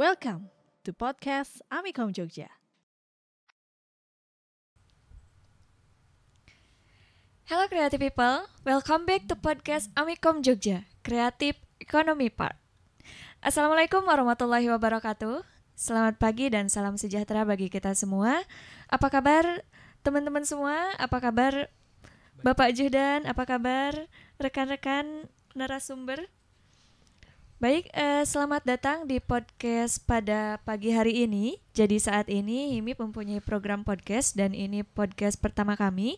Welcome to podcast Amikom Jogja. Hello creative people, welcome back to podcast Amikom Jogja, Creative Economy Park. Assalamualaikum warahmatullahi wabarakatuh. Selamat pagi dan salam sejahtera bagi kita semua. Apa kabar teman-teman semua? Apa kabar Bapak Juhdan? Apa kabar rekan-rekan narasumber? Baik, eh, selamat datang di podcast pada pagi hari ini. Jadi saat ini Himi mempunyai program podcast dan ini podcast pertama kami.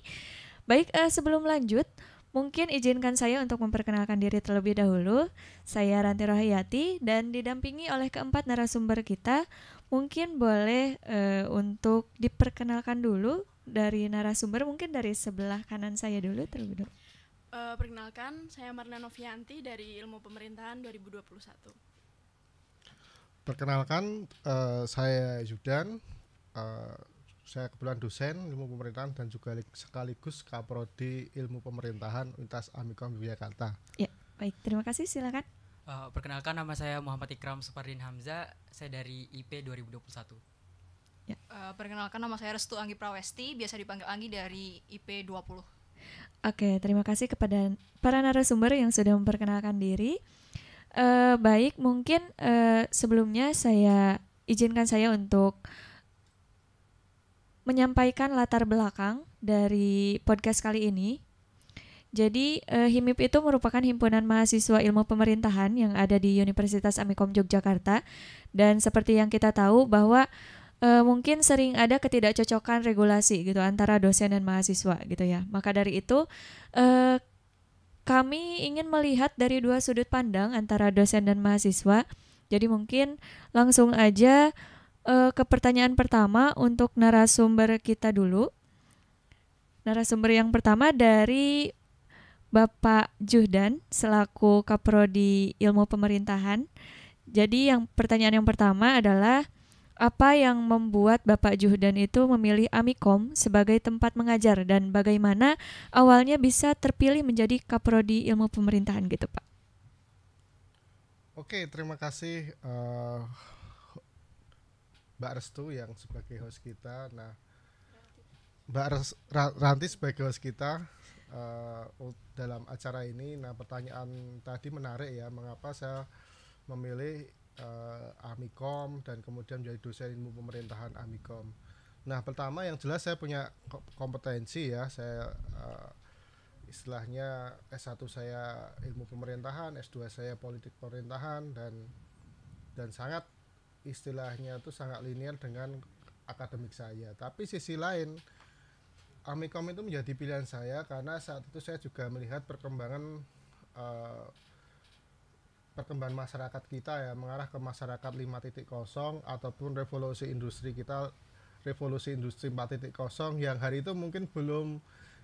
Baik, eh, sebelum lanjut, mungkin izinkan saya untuk memperkenalkan diri terlebih dahulu. Saya Ranti Rohayati dan didampingi oleh keempat narasumber kita. Mungkin boleh eh, untuk diperkenalkan dulu dari narasumber, mungkin dari sebelah kanan saya dulu terlebih dahulu. Uh, perkenalkan, saya Marna Novianti dari Ilmu Pemerintahan 2021. Perkenalkan, uh, saya Yudan Uh, saya kebetulan dosen Ilmu Pemerintahan dan juga sekaligus Kaprodi Ilmu Pemerintahan Universitas Amikom Yogyakarta. Ya, baik. Terima kasih, silakan. Uh, perkenalkan nama saya Muhammad Ikram Supardin Hamza saya dari IP 2021. Ya. Uh, perkenalkan nama saya Restu Anggi Prawesti, biasa dipanggil Anggi dari IP 20. Oke, terima kasih kepada para narasumber yang sudah memperkenalkan diri. Uh, baik, mungkin uh, sebelumnya saya izinkan saya untuk menyampaikan latar belakang dari podcast kali ini. Jadi uh, HIMIP itu merupakan himpunan mahasiswa ilmu pemerintahan yang ada di Universitas Amikom Yogyakarta dan seperti yang kita tahu bahwa e, mungkin sering ada ketidakcocokan regulasi gitu antara dosen dan mahasiswa gitu ya. Maka dari itu e, kami ingin melihat dari dua sudut pandang antara dosen dan mahasiswa. Jadi mungkin langsung aja e, ke pertanyaan pertama untuk narasumber kita dulu. Narasumber yang pertama dari Bapak Juhdan selaku Kaprodi Ilmu Pemerintahan. Jadi yang pertanyaan yang pertama adalah apa yang membuat Bapak Juhdan itu memilih Amikom sebagai tempat mengajar dan bagaimana awalnya bisa terpilih menjadi kaprodi ilmu pemerintahan gitu Pak? Oke, terima kasih uh, Mbak Restu yang sebagai host kita. Nah, Mbak Ranti sebagai host kita uh, dalam acara ini. Nah, pertanyaan tadi menarik ya, mengapa saya memilih uh, Amikom dan kemudian menjadi dosen ilmu pemerintahan Amikom. Nah, pertama yang jelas saya punya kompetensi ya. Saya uh, istilahnya S1 saya ilmu pemerintahan, S2 saya politik pemerintahan dan dan sangat istilahnya itu sangat linear dengan akademik saya. Tapi sisi lain Amikom itu menjadi pilihan saya karena saat itu saya juga melihat perkembangan uh, perkembangan masyarakat kita ya mengarah ke masyarakat 5.0 ataupun revolusi industri kita revolusi industri 4.0 yang hari itu mungkin belum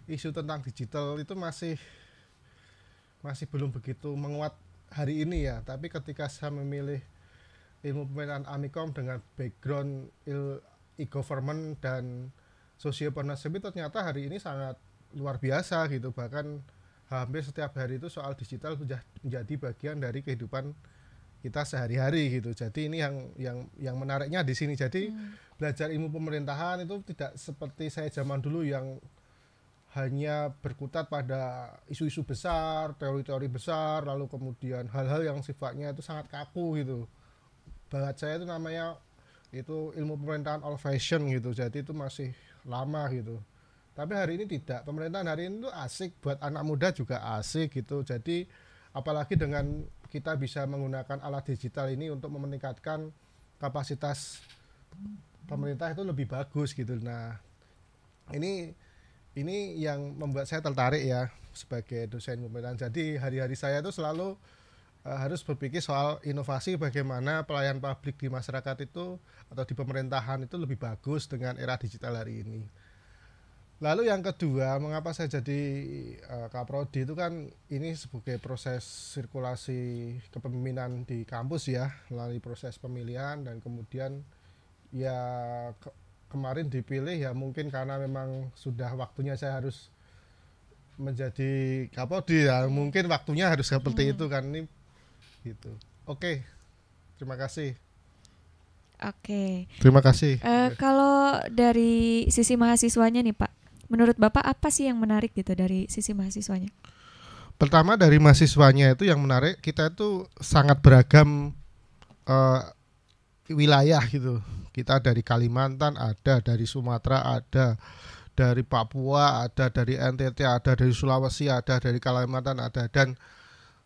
isu tentang digital itu masih masih belum begitu menguat hari ini ya tapi ketika saya memilih ilmu pemerintahan amikom dengan background e-government dan itu ternyata hari ini sangat luar biasa gitu bahkan hampir setiap hari itu soal digital sudah menjadi bagian dari kehidupan kita sehari-hari gitu. Jadi ini yang yang yang menariknya di sini. Jadi hmm. belajar ilmu pemerintahan itu tidak seperti saya zaman dulu yang hanya berkutat pada isu-isu besar, teori-teori besar, lalu kemudian hal-hal yang sifatnya itu sangat kaku gitu. Bahat saya itu namanya itu ilmu pemerintahan old fashion gitu. Jadi itu masih lama gitu. Tapi hari ini tidak. Pemerintahan hari ini tuh asik buat anak muda juga asik gitu. Jadi apalagi dengan kita bisa menggunakan alat digital ini untuk meningkatkan kapasitas pemerintah itu lebih bagus gitu. Nah, ini ini yang membuat saya tertarik ya sebagai dosen pemerintahan. Jadi hari-hari saya itu selalu eh, harus berpikir soal inovasi bagaimana pelayanan publik di masyarakat itu atau di pemerintahan itu lebih bagus dengan era digital hari ini. Lalu yang kedua, mengapa saya jadi uh, eh, kaprodi itu kan ini sebagai proses sirkulasi kepemimpinan di kampus ya, melalui proses pemilihan dan kemudian ya ke kemarin dipilih ya mungkin karena memang sudah waktunya saya harus menjadi kaprodi ya, mungkin waktunya harus seperti hmm. itu kan ini gitu. Oke. Terima kasih. Oke. Okay. Terima kasih. Uh, kalau dari sisi mahasiswanya nih Pak, Menurut Bapak apa sih yang menarik gitu dari sisi mahasiswanya? Pertama dari mahasiswanya itu yang menarik kita itu sangat beragam uh, wilayah gitu. Kita dari Kalimantan ada, dari Sumatera ada, dari Papua ada, dari NTT ada, dari Sulawesi ada, dari Kalimantan ada dan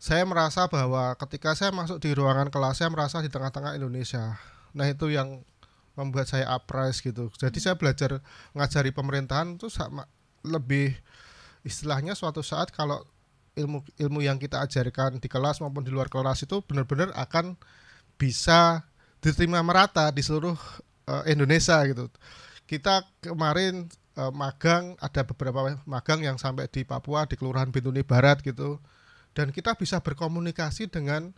saya merasa bahwa ketika saya masuk di ruangan kelas saya merasa di tengah-tengah Indonesia. Nah, itu yang membuat saya apres gitu. Jadi hmm. saya belajar ngajari pemerintahan itu sama lebih istilahnya suatu saat kalau ilmu ilmu yang kita ajarkan di kelas maupun di luar kelas itu benar-benar akan bisa diterima merata di seluruh uh, Indonesia gitu. Kita kemarin uh, magang ada beberapa magang yang sampai di Papua di Kelurahan Bintuni Barat gitu. Dan kita bisa berkomunikasi dengan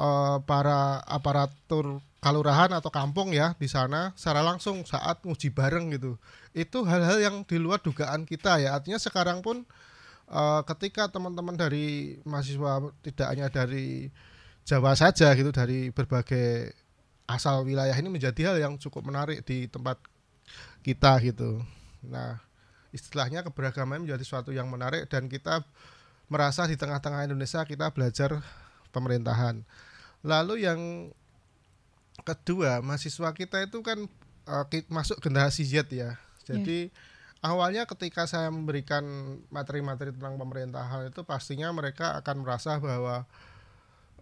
uh, para aparatur kalurahan atau kampung ya di sana secara langsung saat nguji bareng gitu. Itu hal-hal yang di luar dugaan kita ya. Artinya sekarang pun uh, ketika teman-teman dari mahasiswa tidak hanya dari Jawa saja gitu dari berbagai asal wilayah ini menjadi hal yang cukup menarik di tempat kita gitu. Nah, istilahnya keberagaman menjadi suatu yang menarik dan kita merasa di tengah-tengah Indonesia kita belajar pemerintahan. Lalu yang kedua mahasiswa kita itu kan uh, masuk generasi Z ya jadi yeah. awalnya ketika saya memberikan materi-materi tentang pemerintahan itu pastinya mereka akan merasa bahwa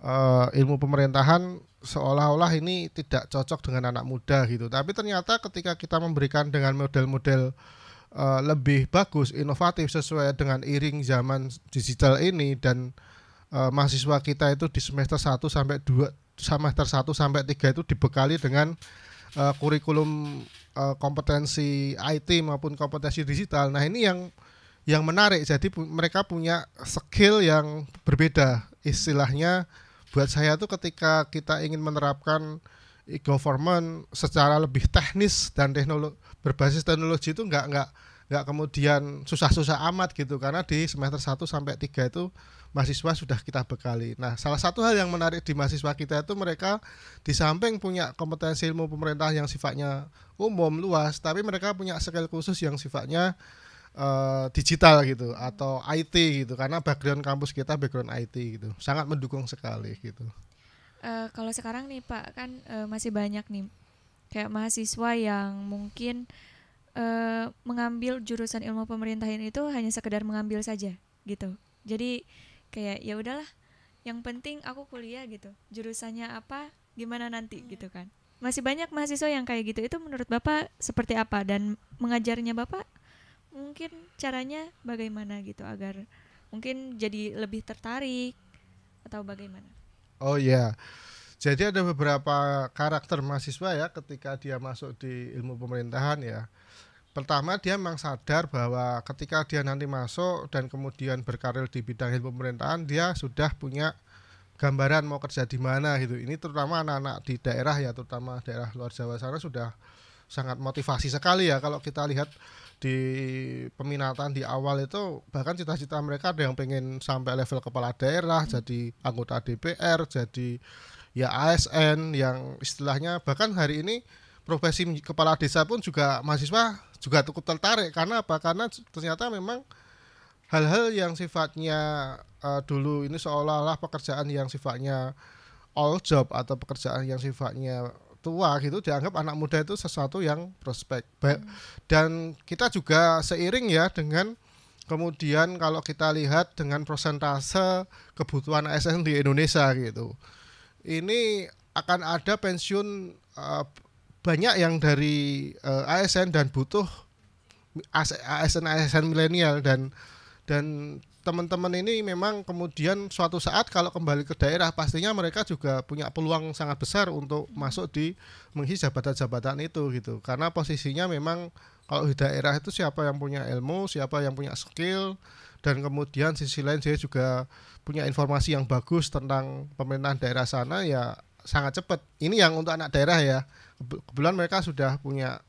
uh, ilmu pemerintahan seolah-olah ini tidak cocok dengan anak muda gitu tapi ternyata ketika kita memberikan dengan model-model Uh, lebih bagus, inovatif sesuai dengan iring zaman digital ini dan uh, mahasiswa kita itu di semester 1 sampai 2 semester 1 sampai 3 itu dibekali dengan uh, kurikulum uh, kompetensi IT maupun kompetensi digital. Nah, ini yang yang menarik. Jadi mereka punya skill yang berbeda. Istilahnya buat saya tuh ketika kita ingin menerapkan e-government secara lebih teknis dan teknologi berbasis teknologi itu enggak enggak enggak kemudian susah-susah amat gitu karena di semester 1 sampai 3 itu mahasiswa sudah kita bekali. Nah, salah satu hal yang menarik di mahasiswa kita itu mereka di samping punya kompetensi ilmu pemerintah yang sifatnya umum luas, tapi mereka punya skill khusus yang sifatnya uh, digital gitu atau IT gitu karena background kampus kita background IT gitu sangat mendukung sekali gitu. Uh, kalau sekarang nih Pak kan uh, masih banyak nih kayak mahasiswa yang mungkin uh, mengambil jurusan ilmu pemerintahan itu hanya sekedar mengambil saja gitu. Jadi kayak ya udahlah yang penting aku kuliah gitu jurusannya apa gimana nanti hmm. gitu kan masih banyak mahasiswa yang kayak gitu itu menurut bapak seperti apa dan mengajarnya bapak mungkin caranya bagaimana gitu agar mungkin jadi lebih tertarik atau bagaimana oh ya jadi ada beberapa karakter mahasiswa ya ketika dia masuk di ilmu pemerintahan ya pertama dia memang sadar bahwa ketika dia nanti masuk dan kemudian berkarir di bidang ilmu pemerintahan dia sudah punya gambaran mau kerja di mana gitu ini terutama anak-anak di daerah ya terutama daerah luar Jawa sana sudah sangat motivasi sekali ya kalau kita lihat di peminatan di awal itu bahkan cita-cita mereka ada yang pengen sampai level kepala daerah hmm. jadi anggota DPR jadi ya ASN yang istilahnya bahkan hari ini profesi kepala desa pun juga mahasiswa juga cukup tertarik karena apa? Karena ternyata memang hal-hal yang sifatnya uh, dulu ini seolah-olah pekerjaan yang sifatnya all job atau pekerjaan yang sifatnya tua gitu dianggap anak muda itu sesuatu yang prospek hmm. dan kita juga seiring ya dengan kemudian kalau kita lihat dengan persentase kebutuhan ASN di Indonesia gitu ini akan ada pensiun eh, banyak yang dari uh, eh, ASN dan butuh ASN ASN milenial dan dan teman-teman ini memang kemudian suatu saat kalau kembali ke daerah pastinya mereka juga punya peluang sangat besar untuk masuk di mengisi jabatan-jabatan itu gitu karena posisinya memang kalau di daerah itu siapa yang punya ilmu siapa yang punya skill dan kemudian sisi lain saya juga punya informasi yang bagus tentang pemerintahan daerah sana ya sangat cepat ini yang untuk anak daerah ya kebetulan mereka sudah punya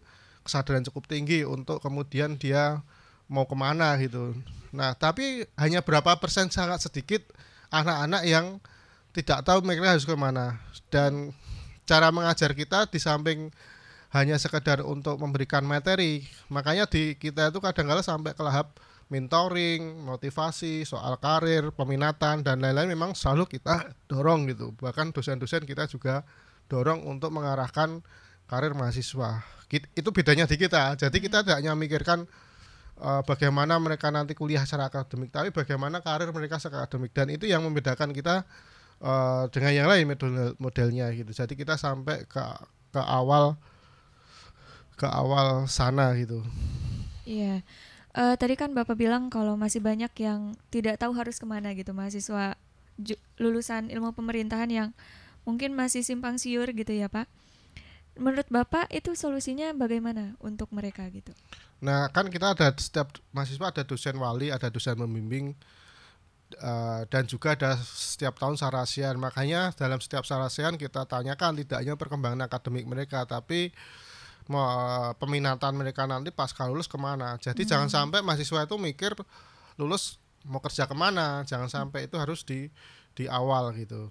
kesadaran cukup tinggi untuk kemudian dia mau kemana gitu. Nah, tapi hanya berapa persen sangat sedikit anak-anak yang tidak tahu mereka harus kemana. Dan cara mengajar kita di samping hanya sekedar untuk memberikan materi, makanya di kita itu kadang kadang sampai ke lahap mentoring, motivasi, soal karir, peminatan dan lain-lain memang selalu kita dorong gitu. Bahkan dosen-dosen kita juga dorong untuk mengarahkan karir mahasiswa itu bedanya di kita jadi kita hmm. tidak hanya memikirkan uh, eh, bagaimana mereka nanti kuliah secara akademik tapi bagaimana karir mereka secara akademik dan itu yang membedakan kita uh, dengan yang lain model modelnya gitu jadi kita sampai ke ke awal ke awal sana gitu iya yeah. uh, tadi kan bapak bilang kalau masih banyak yang tidak tahu harus kemana gitu mahasiswa lulusan ilmu pemerintahan yang mungkin masih simpang siur gitu ya pak menurut Bapak itu solusinya bagaimana untuk mereka gitu? Nah, kan kita ada setiap mahasiswa ada dosen wali, ada dosen membimbing uh, eh, dan juga ada setiap tahun sarasian. Makanya dalam setiap sarasian kita tanyakan tidak hanya perkembangan akademik mereka, tapi uh, peminatan mereka nanti pas lulus kemana. Jadi hmm. jangan sampai mahasiswa itu mikir lulus mau kerja kemana, jangan sampai itu harus di di awal gitu.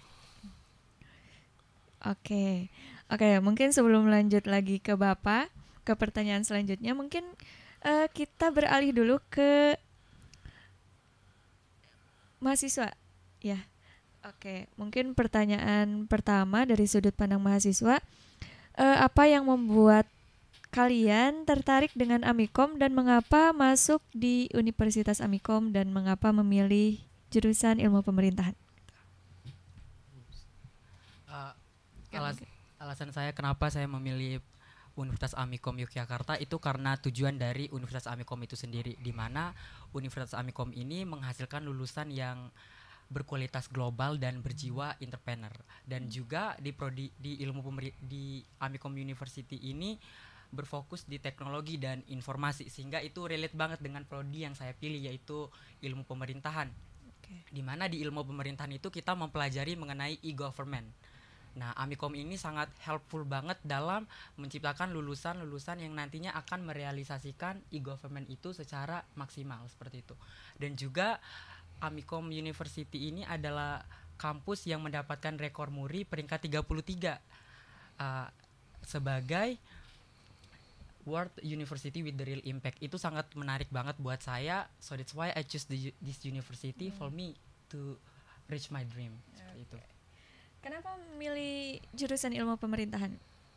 Oke. Okay. Oke, okay, mungkin sebelum lanjut lagi ke Bapak, ke pertanyaan selanjutnya, mungkin uh, kita beralih dulu ke mahasiswa. Ya, oke. Okay. Mungkin pertanyaan pertama dari sudut pandang mahasiswa, uh, apa yang membuat kalian tertarik dengan Amikom dan mengapa masuk di Universitas Amikom dan mengapa memilih jurusan ilmu pemerintahan? Uh, eh, alas, Alasan saya kenapa saya memilih Universitas Amikom Yogyakarta itu karena tujuan dari Universitas Amikom itu sendiri di mana Universitas Amikom ini menghasilkan lulusan yang berkualitas global dan berjiwa entrepreneur dan juga di prodi di ilmu pemberi, di Amikom University ini berfokus di teknologi dan informasi sehingga itu relate banget dengan prodi yang saya pilih yaitu ilmu pemerintahan. Okay. Di mana di ilmu pemerintahan itu kita mempelajari mengenai e-government Nah, Amikom ini sangat helpful banget dalam menciptakan lulusan-lulusan yang nantinya akan merealisasikan e-government itu secara maksimal seperti itu. Dan juga Amikom University ini adalah kampus yang mendapatkan rekor muri peringkat 33 uh, sebagai World University with the Real Impact. Itu sangat menarik banget buat saya. So that's why I choose the, this university mm. for hmm. me to reach my dream. Seperti itu. Kenapa milih jurusan ilmu pemerintahan?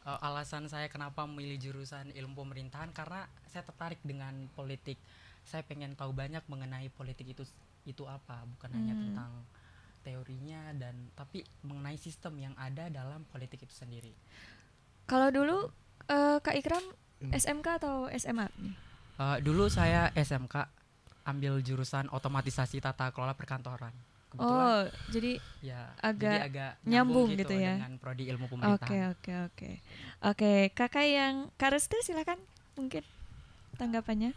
Uh, alasan saya kenapa memilih jurusan ilmu pemerintahan karena saya tertarik dengan politik. Saya pengen tahu banyak mengenai politik itu itu apa, bukan hmm. hanya tentang teorinya dan tapi mengenai sistem yang ada dalam politik itu sendiri. Kalau dulu uh, Kak Ikram hmm. SMK atau SMA? Uh, eh, dulu saya SMK ambil jurusan otomatisasi tata kelola perkantoran. Kebetulan, oh, jadi ya, agak, jadi agak nyambung, nyambung gitu, gitu ya dengan prodi ilmu pemerintahan. Oke, okay, oke, okay, oke. Okay. Oke, okay, Kakak yang Karesti silakan mungkin tanggapannya.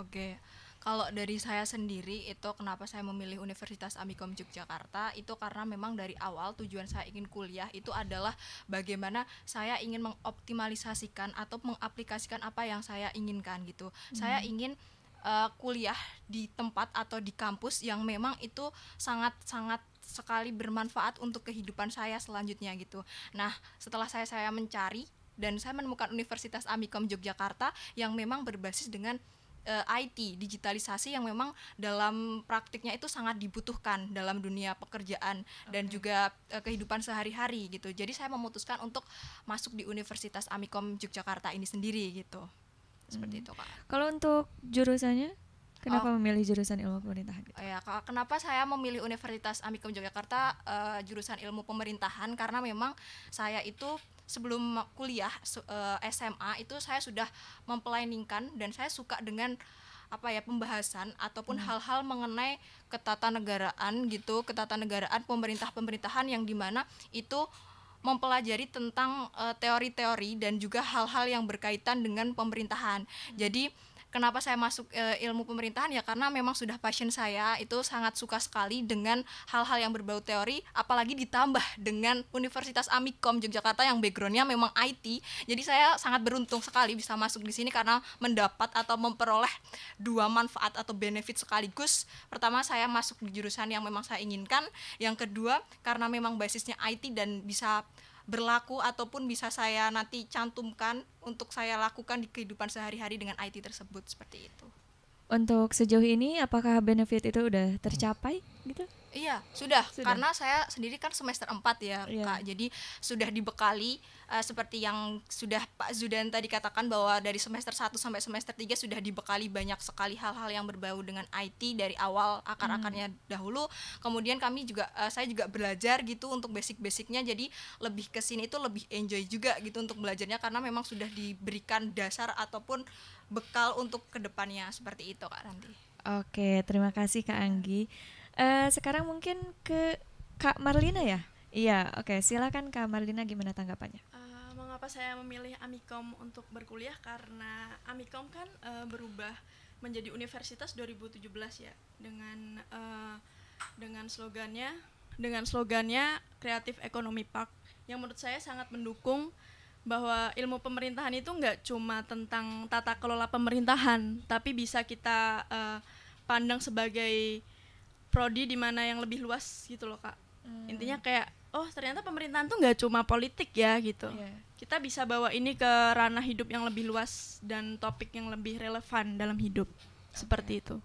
Oke. Okay. Kalau dari saya sendiri itu kenapa saya memilih Universitas Amikom Yogyakarta itu karena memang dari awal tujuan saya ingin kuliah itu adalah bagaimana saya ingin mengoptimalisasikan atau mengaplikasikan apa yang saya inginkan gitu. Hmm. Saya ingin uh, kuliah di tempat atau di kampus yang memang itu sangat-sangat sekali bermanfaat untuk kehidupan saya selanjutnya gitu. Nah, setelah saya saya mencari dan saya menemukan Universitas Amikom Yogyakarta yang memang berbasis dengan uh, eh, IT, digitalisasi yang memang dalam praktiknya itu sangat dibutuhkan dalam dunia pekerjaan okay. dan juga uh, kehidupan sehari-hari gitu. Jadi saya memutuskan untuk masuk di Universitas Amikom Yogyakarta ini sendiri gitu seperti hmm. itu kak. Kalau untuk jurusannya, kenapa oh. memilih jurusan ilmu pemerintahan? Gitu? Oh ya, kak, kenapa saya memilih Universitas Amikum Yogyakarta uh, jurusan ilmu pemerintahan karena memang saya itu sebelum kuliah uh, eh, SMA itu saya sudah mempelainingkan dan saya suka dengan apa ya pembahasan ataupun hmm. hal-hal hmm. Hal -hal mengenai ketatanegaraan gitu ketatanegaraan pemerintah pemerintahan yang dimana itu mempelajari tentang eh, teori-teori uh, dan juga hal-hal yang berkaitan dengan pemerintahan. Hmm. Jadi kenapa saya masuk e, ilmu pemerintahan ya karena memang sudah passion saya itu sangat suka sekali dengan hal-hal yang berbau teori apalagi ditambah dengan Universitas Amikom Yogyakarta yang backgroundnya memang IT jadi saya sangat beruntung sekali bisa masuk di sini karena mendapat atau memperoleh dua manfaat atau benefit sekaligus pertama saya masuk di jurusan yang memang saya inginkan yang kedua karena memang basisnya IT dan bisa berlaku ataupun bisa saya nanti cantumkan untuk saya lakukan di kehidupan sehari-hari dengan IT tersebut seperti itu. Untuk sejauh ini apakah benefit itu udah tercapai gitu? Iya, sudah. sudah. Karena saya sendiri kan semester 4 ya, iya. Kak. Jadi sudah dibekali uh, seperti yang sudah Pak Zudan tadi katakan bahwa dari semester 1 sampai semester 3 sudah dibekali banyak sekali hal-hal yang berbau dengan IT dari awal akar-akarnya hmm. dahulu. Kemudian kami juga uh, saya juga belajar gitu untuk basic-basicnya. Jadi lebih ke sini itu lebih enjoy juga gitu untuk belajarnya karena memang sudah diberikan dasar ataupun bekal untuk kedepannya seperti itu, Kak Ranti. Oke, terima kasih Kak Anggi. Eh, sekarang mungkin ke Kak Marlina ya? Iya, oke. Okay. Silakan Kak Marlina gimana tanggapannya? Uh, mengapa saya memilih Amikom untuk berkuliah? Karena Amikom kan uh, berubah menjadi universitas 2017 ya dengan uh, dengan slogannya dengan slogannya Kreatif Ekonomi Park yang menurut saya sangat mendukung bahwa ilmu pemerintahan itu nggak cuma tentang tata kelola pemerintahan tapi bisa kita uh, pandang sebagai prodi di mana yang lebih luas gitu loh kak hmm. intinya kayak oh ternyata pemerintahan tuh nggak cuma politik ya gitu yeah. kita bisa bawa ini ke ranah hidup yang lebih luas dan topik yang lebih relevan dalam hidup okay. seperti itu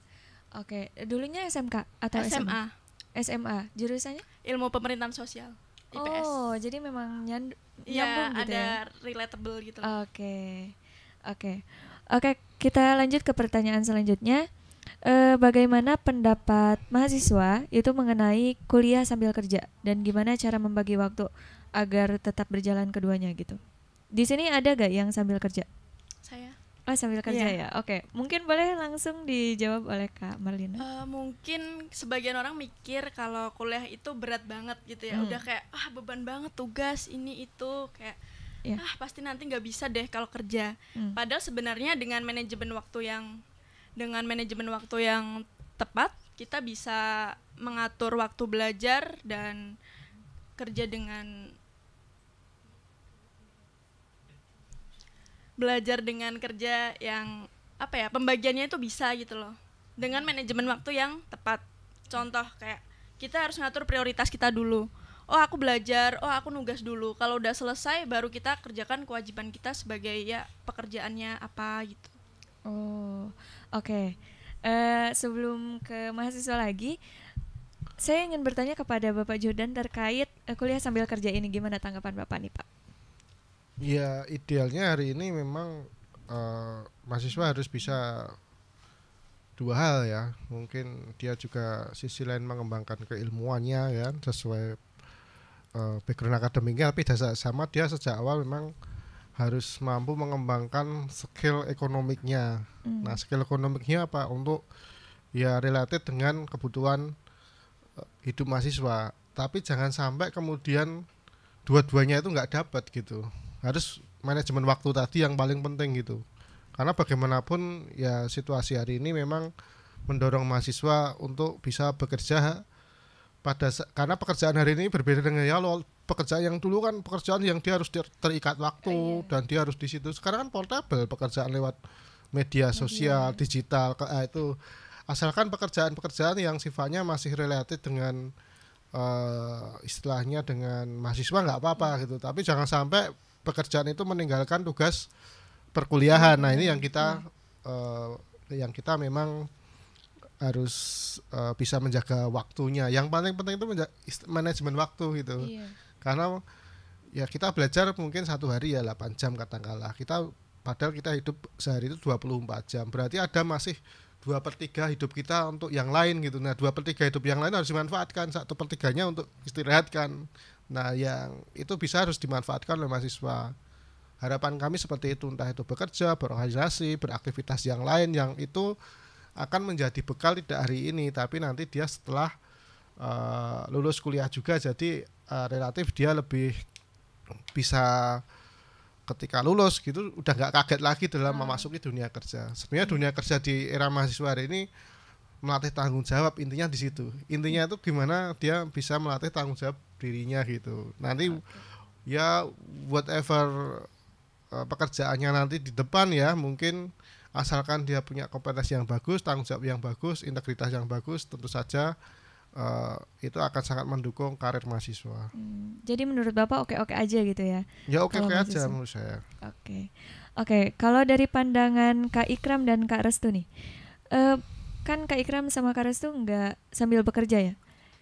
oke okay. dulunya SMK atau SMA SMA, SMA. jurusannya ilmu pemerintahan sosial IPS oh jadi memang nyandu, ya, nyambung gitu ada ya? relatable gitu oke oke oke kita lanjut ke pertanyaan selanjutnya Eh, bagaimana pendapat mahasiswa itu mengenai kuliah sambil kerja dan gimana cara membagi waktu agar tetap berjalan keduanya gitu. Di sini ada gak yang sambil kerja? Saya. Oh sambil kerja yeah. ya, oke. Okay. Mungkin boleh langsung dijawab oleh Kak Marlina. Uh, mungkin sebagian orang mikir kalau kuliah itu berat banget gitu ya, hmm. udah kayak ah beban banget tugas ini itu kayak yeah. ah pasti nanti nggak bisa deh kalau kerja. Hmm. Padahal sebenarnya dengan manajemen waktu yang dengan manajemen waktu yang tepat kita bisa mengatur waktu belajar dan kerja dengan belajar dengan kerja yang apa ya pembagiannya itu bisa gitu loh dengan manajemen waktu yang tepat contoh kayak kita harus ngatur prioritas kita dulu oh aku belajar oh aku nugas dulu kalau udah selesai baru kita kerjakan kewajiban kita sebagai ya pekerjaannya apa gitu oh Oke. Okay. Uh, eh, sebelum ke mahasiswa lagi, saya ingin bertanya kepada Bapak Jordan terkait uh, kuliah sambil kerja ini gimana tanggapan Bapak nih, Pak? Ya, idealnya hari ini memang uh, mahasiswa harus bisa dua hal ya. Mungkin dia juga sisi lain mengembangkan keilmuannya ya sesuai uh, background akademiknya tapi dasar sama dia sejak awal memang harus mampu mengembangkan skill ekonomiknya. Mm. Nah, skill ekonomiknya apa? Untuk ya related dengan kebutuhan eh, hidup mahasiswa. Tapi jangan sampai kemudian dua-duanya itu nggak dapat gitu. Harus manajemen waktu tadi yang paling penting gitu. Karena bagaimanapun ya situasi hari ini memang mendorong mahasiswa untuk bisa bekerja pada karena pekerjaan hari ini berbeda dengan ya pekerjaan yang dulu kan pekerjaan yang dia harus terikat waktu oh, iya. dan dia harus di situ. Sekarang kan portable pekerjaan lewat media sosial, iya. digital eh, itu asalkan pekerjaan-pekerjaan yang sifatnya masih related dengan uh, istilahnya dengan mahasiswa nggak apa-apa hmm. gitu. Tapi jangan sampai pekerjaan itu meninggalkan tugas perkuliahan. Nah, ini yang kita uh, yang kita memang harus uh, bisa menjaga waktunya. Yang paling penting itu manajemen waktu gitu. Iya karena ya kita belajar mungkin satu hari ya 8 jam katakanlah kita padahal kita hidup sehari itu 24 jam berarti ada masih dua per tiga hidup kita untuk yang lain gitu nah dua per tiga hidup yang lain harus dimanfaatkan satu per tiganya untuk istirahatkan nah yang itu bisa harus dimanfaatkan oleh mahasiswa harapan kami seperti itu entah itu bekerja berorganisasi beraktivitas yang lain yang itu akan menjadi bekal tidak hari ini tapi nanti dia setelah uh, lulus kuliah juga jadi uh, relatif dia lebih bisa ketika lulus gitu udah nggak kaget lagi dalam hmm. memasuki dunia kerja. Sebenarnya dunia kerja di era mahasiswa hari ini melatih tanggung jawab intinya di situ. Intinya itu gimana dia bisa melatih tanggung jawab dirinya gitu. Nanti ya whatever uh, pekerjaannya nanti di depan ya mungkin asalkan dia punya kompetensi yang bagus, tanggung jawab yang bagus, integritas yang bagus tentu saja uh, itu akan sangat mendukung karir mahasiswa. Hmm. Jadi menurut Bapak oke-oke aja gitu ya? Ya oke-oke aja menurut saya. Oke. Oke, kalau dari pandangan Kak Ikram dan Kak Restu nih. Uh, kan Kak Ikram sama Kak Restu nggak sambil bekerja ya?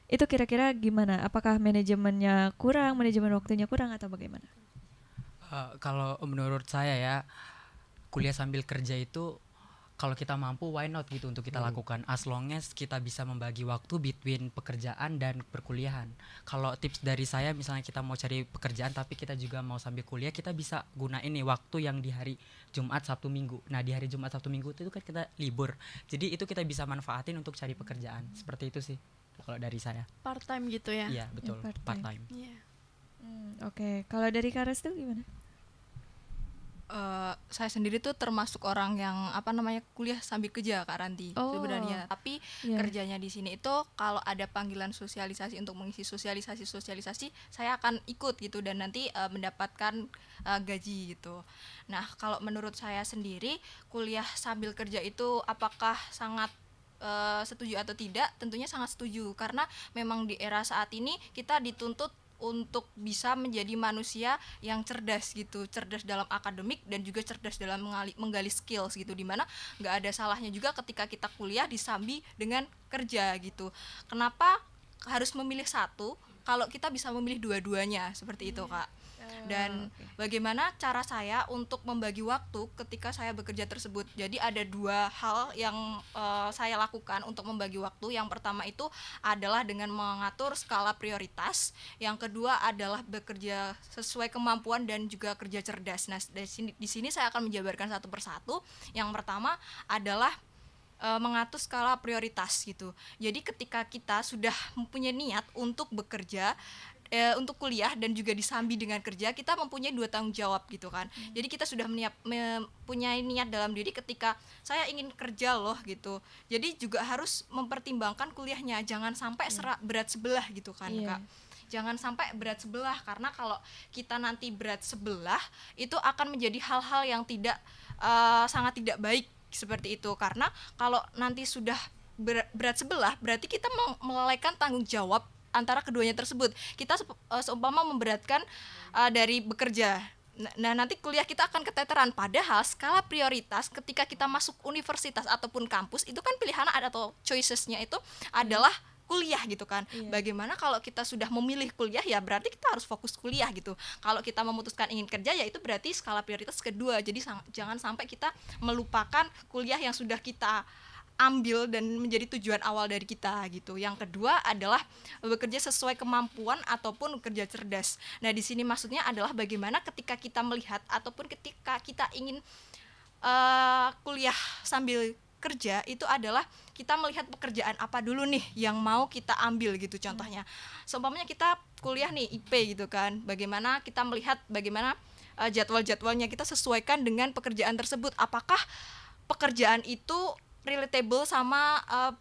Itu kira-kira gimana? Apakah manajemennya kurang, manajemen waktunya kurang atau bagaimana? Uh, kalau menurut saya ya, kuliah sambil kerja itu kalau kita mampu why not gitu untuk kita hmm. lakukan as long as kita bisa membagi waktu between pekerjaan dan perkuliahan kalau tips dari saya misalnya kita mau cari pekerjaan tapi kita juga mau sambil kuliah kita bisa gunain nih waktu yang di hari Jumat Sabtu Minggu nah di hari Jumat Sabtu Minggu itu kan kita libur jadi itu kita bisa manfaatin untuk cari pekerjaan seperti itu sih kalau dari saya part time gitu ya iya betul ya, part time, part time. Yeah. Hmm, oke okay. kalau dari Kares tuh gimana uh, saya sendiri tuh termasuk orang yang apa namanya kuliah sambil kerja Kak Ranti oh. sebenarnya. Tapi yeah. kerjanya di sini itu kalau ada panggilan sosialisasi untuk mengisi sosialisasi sosialisasi, saya akan ikut gitu dan nanti uh, mendapatkan uh, gaji gitu. Nah, kalau menurut saya sendiri kuliah sambil kerja itu apakah sangat uh, setuju atau tidak tentunya sangat setuju karena memang di era saat ini kita dituntut untuk bisa menjadi manusia yang cerdas gitu cerdas dalam akademik dan juga cerdas dalam menggali, menggali skills gitu dimana nggak ada salahnya juga ketika kita kuliah disambi dengan kerja gitu kenapa harus memilih satu kalau kita bisa memilih dua-duanya seperti itu hmm. kak Oh, dan okay. bagaimana cara saya untuk membagi waktu ketika saya bekerja tersebut. Jadi ada dua hal yang uh, saya lakukan untuk membagi waktu. Yang pertama itu adalah dengan mengatur skala prioritas. Yang kedua adalah bekerja sesuai kemampuan dan juga kerja cerdas. Nah, di sini, di sini saya akan menjabarkan satu persatu. Yang pertama adalah eh, mengatur skala prioritas gitu. Jadi ketika kita sudah mempunyai niat untuk bekerja e, untuk kuliah dan juga disambi dengan kerja kita mempunyai dua tanggung jawab gitu kan hmm. jadi kita sudah meniap, mempunyai niat dalam diri ketika saya ingin kerja loh gitu jadi juga harus mempertimbangkan kuliahnya jangan sampai hmm. serak berat sebelah gitu kan yeah. kak jangan sampai berat sebelah karena kalau kita nanti berat sebelah itu akan menjadi hal-hal yang tidak e, sangat tidak baik seperti itu karena kalau nanti sudah berat sebelah berarti kita melalaikan tanggung jawab antara keduanya tersebut. Kita uh, seumpama memberatkan uh, dari bekerja. Nah, nanti kuliah kita akan keteteran. Padahal skala prioritas ketika kita masuk universitas ataupun kampus itu kan pilihan atau choicesnya itu adalah kuliah gitu kan. Iya. Bagaimana kalau kita sudah memilih kuliah ya berarti kita harus fokus kuliah gitu. Kalau kita memutuskan ingin kerja ya itu berarti skala prioritas kedua. Jadi jangan sampai kita melupakan kuliah yang sudah kita ambil dan menjadi tujuan awal dari kita gitu. Yang kedua adalah bekerja sesuai kemampuan ataupun kerja cerdas. Nah, di sini maksudnya adalah bagaimana ketika kita melihat ataupun ketika kita ingin uh, kuliah sambil kerja itu adalah kita melihat pekerjaan apa dulu nih yang mau kita ambil gitu contohnya. Seumpamanya kita kuliah nih IP gitu kan. Bagaimana kita melihat bagaimana uh, jadwal-jadwalnya kita sesuaikan dengan pekerjaan tersebut. Apakah pekerjaan itu relatable sama uh,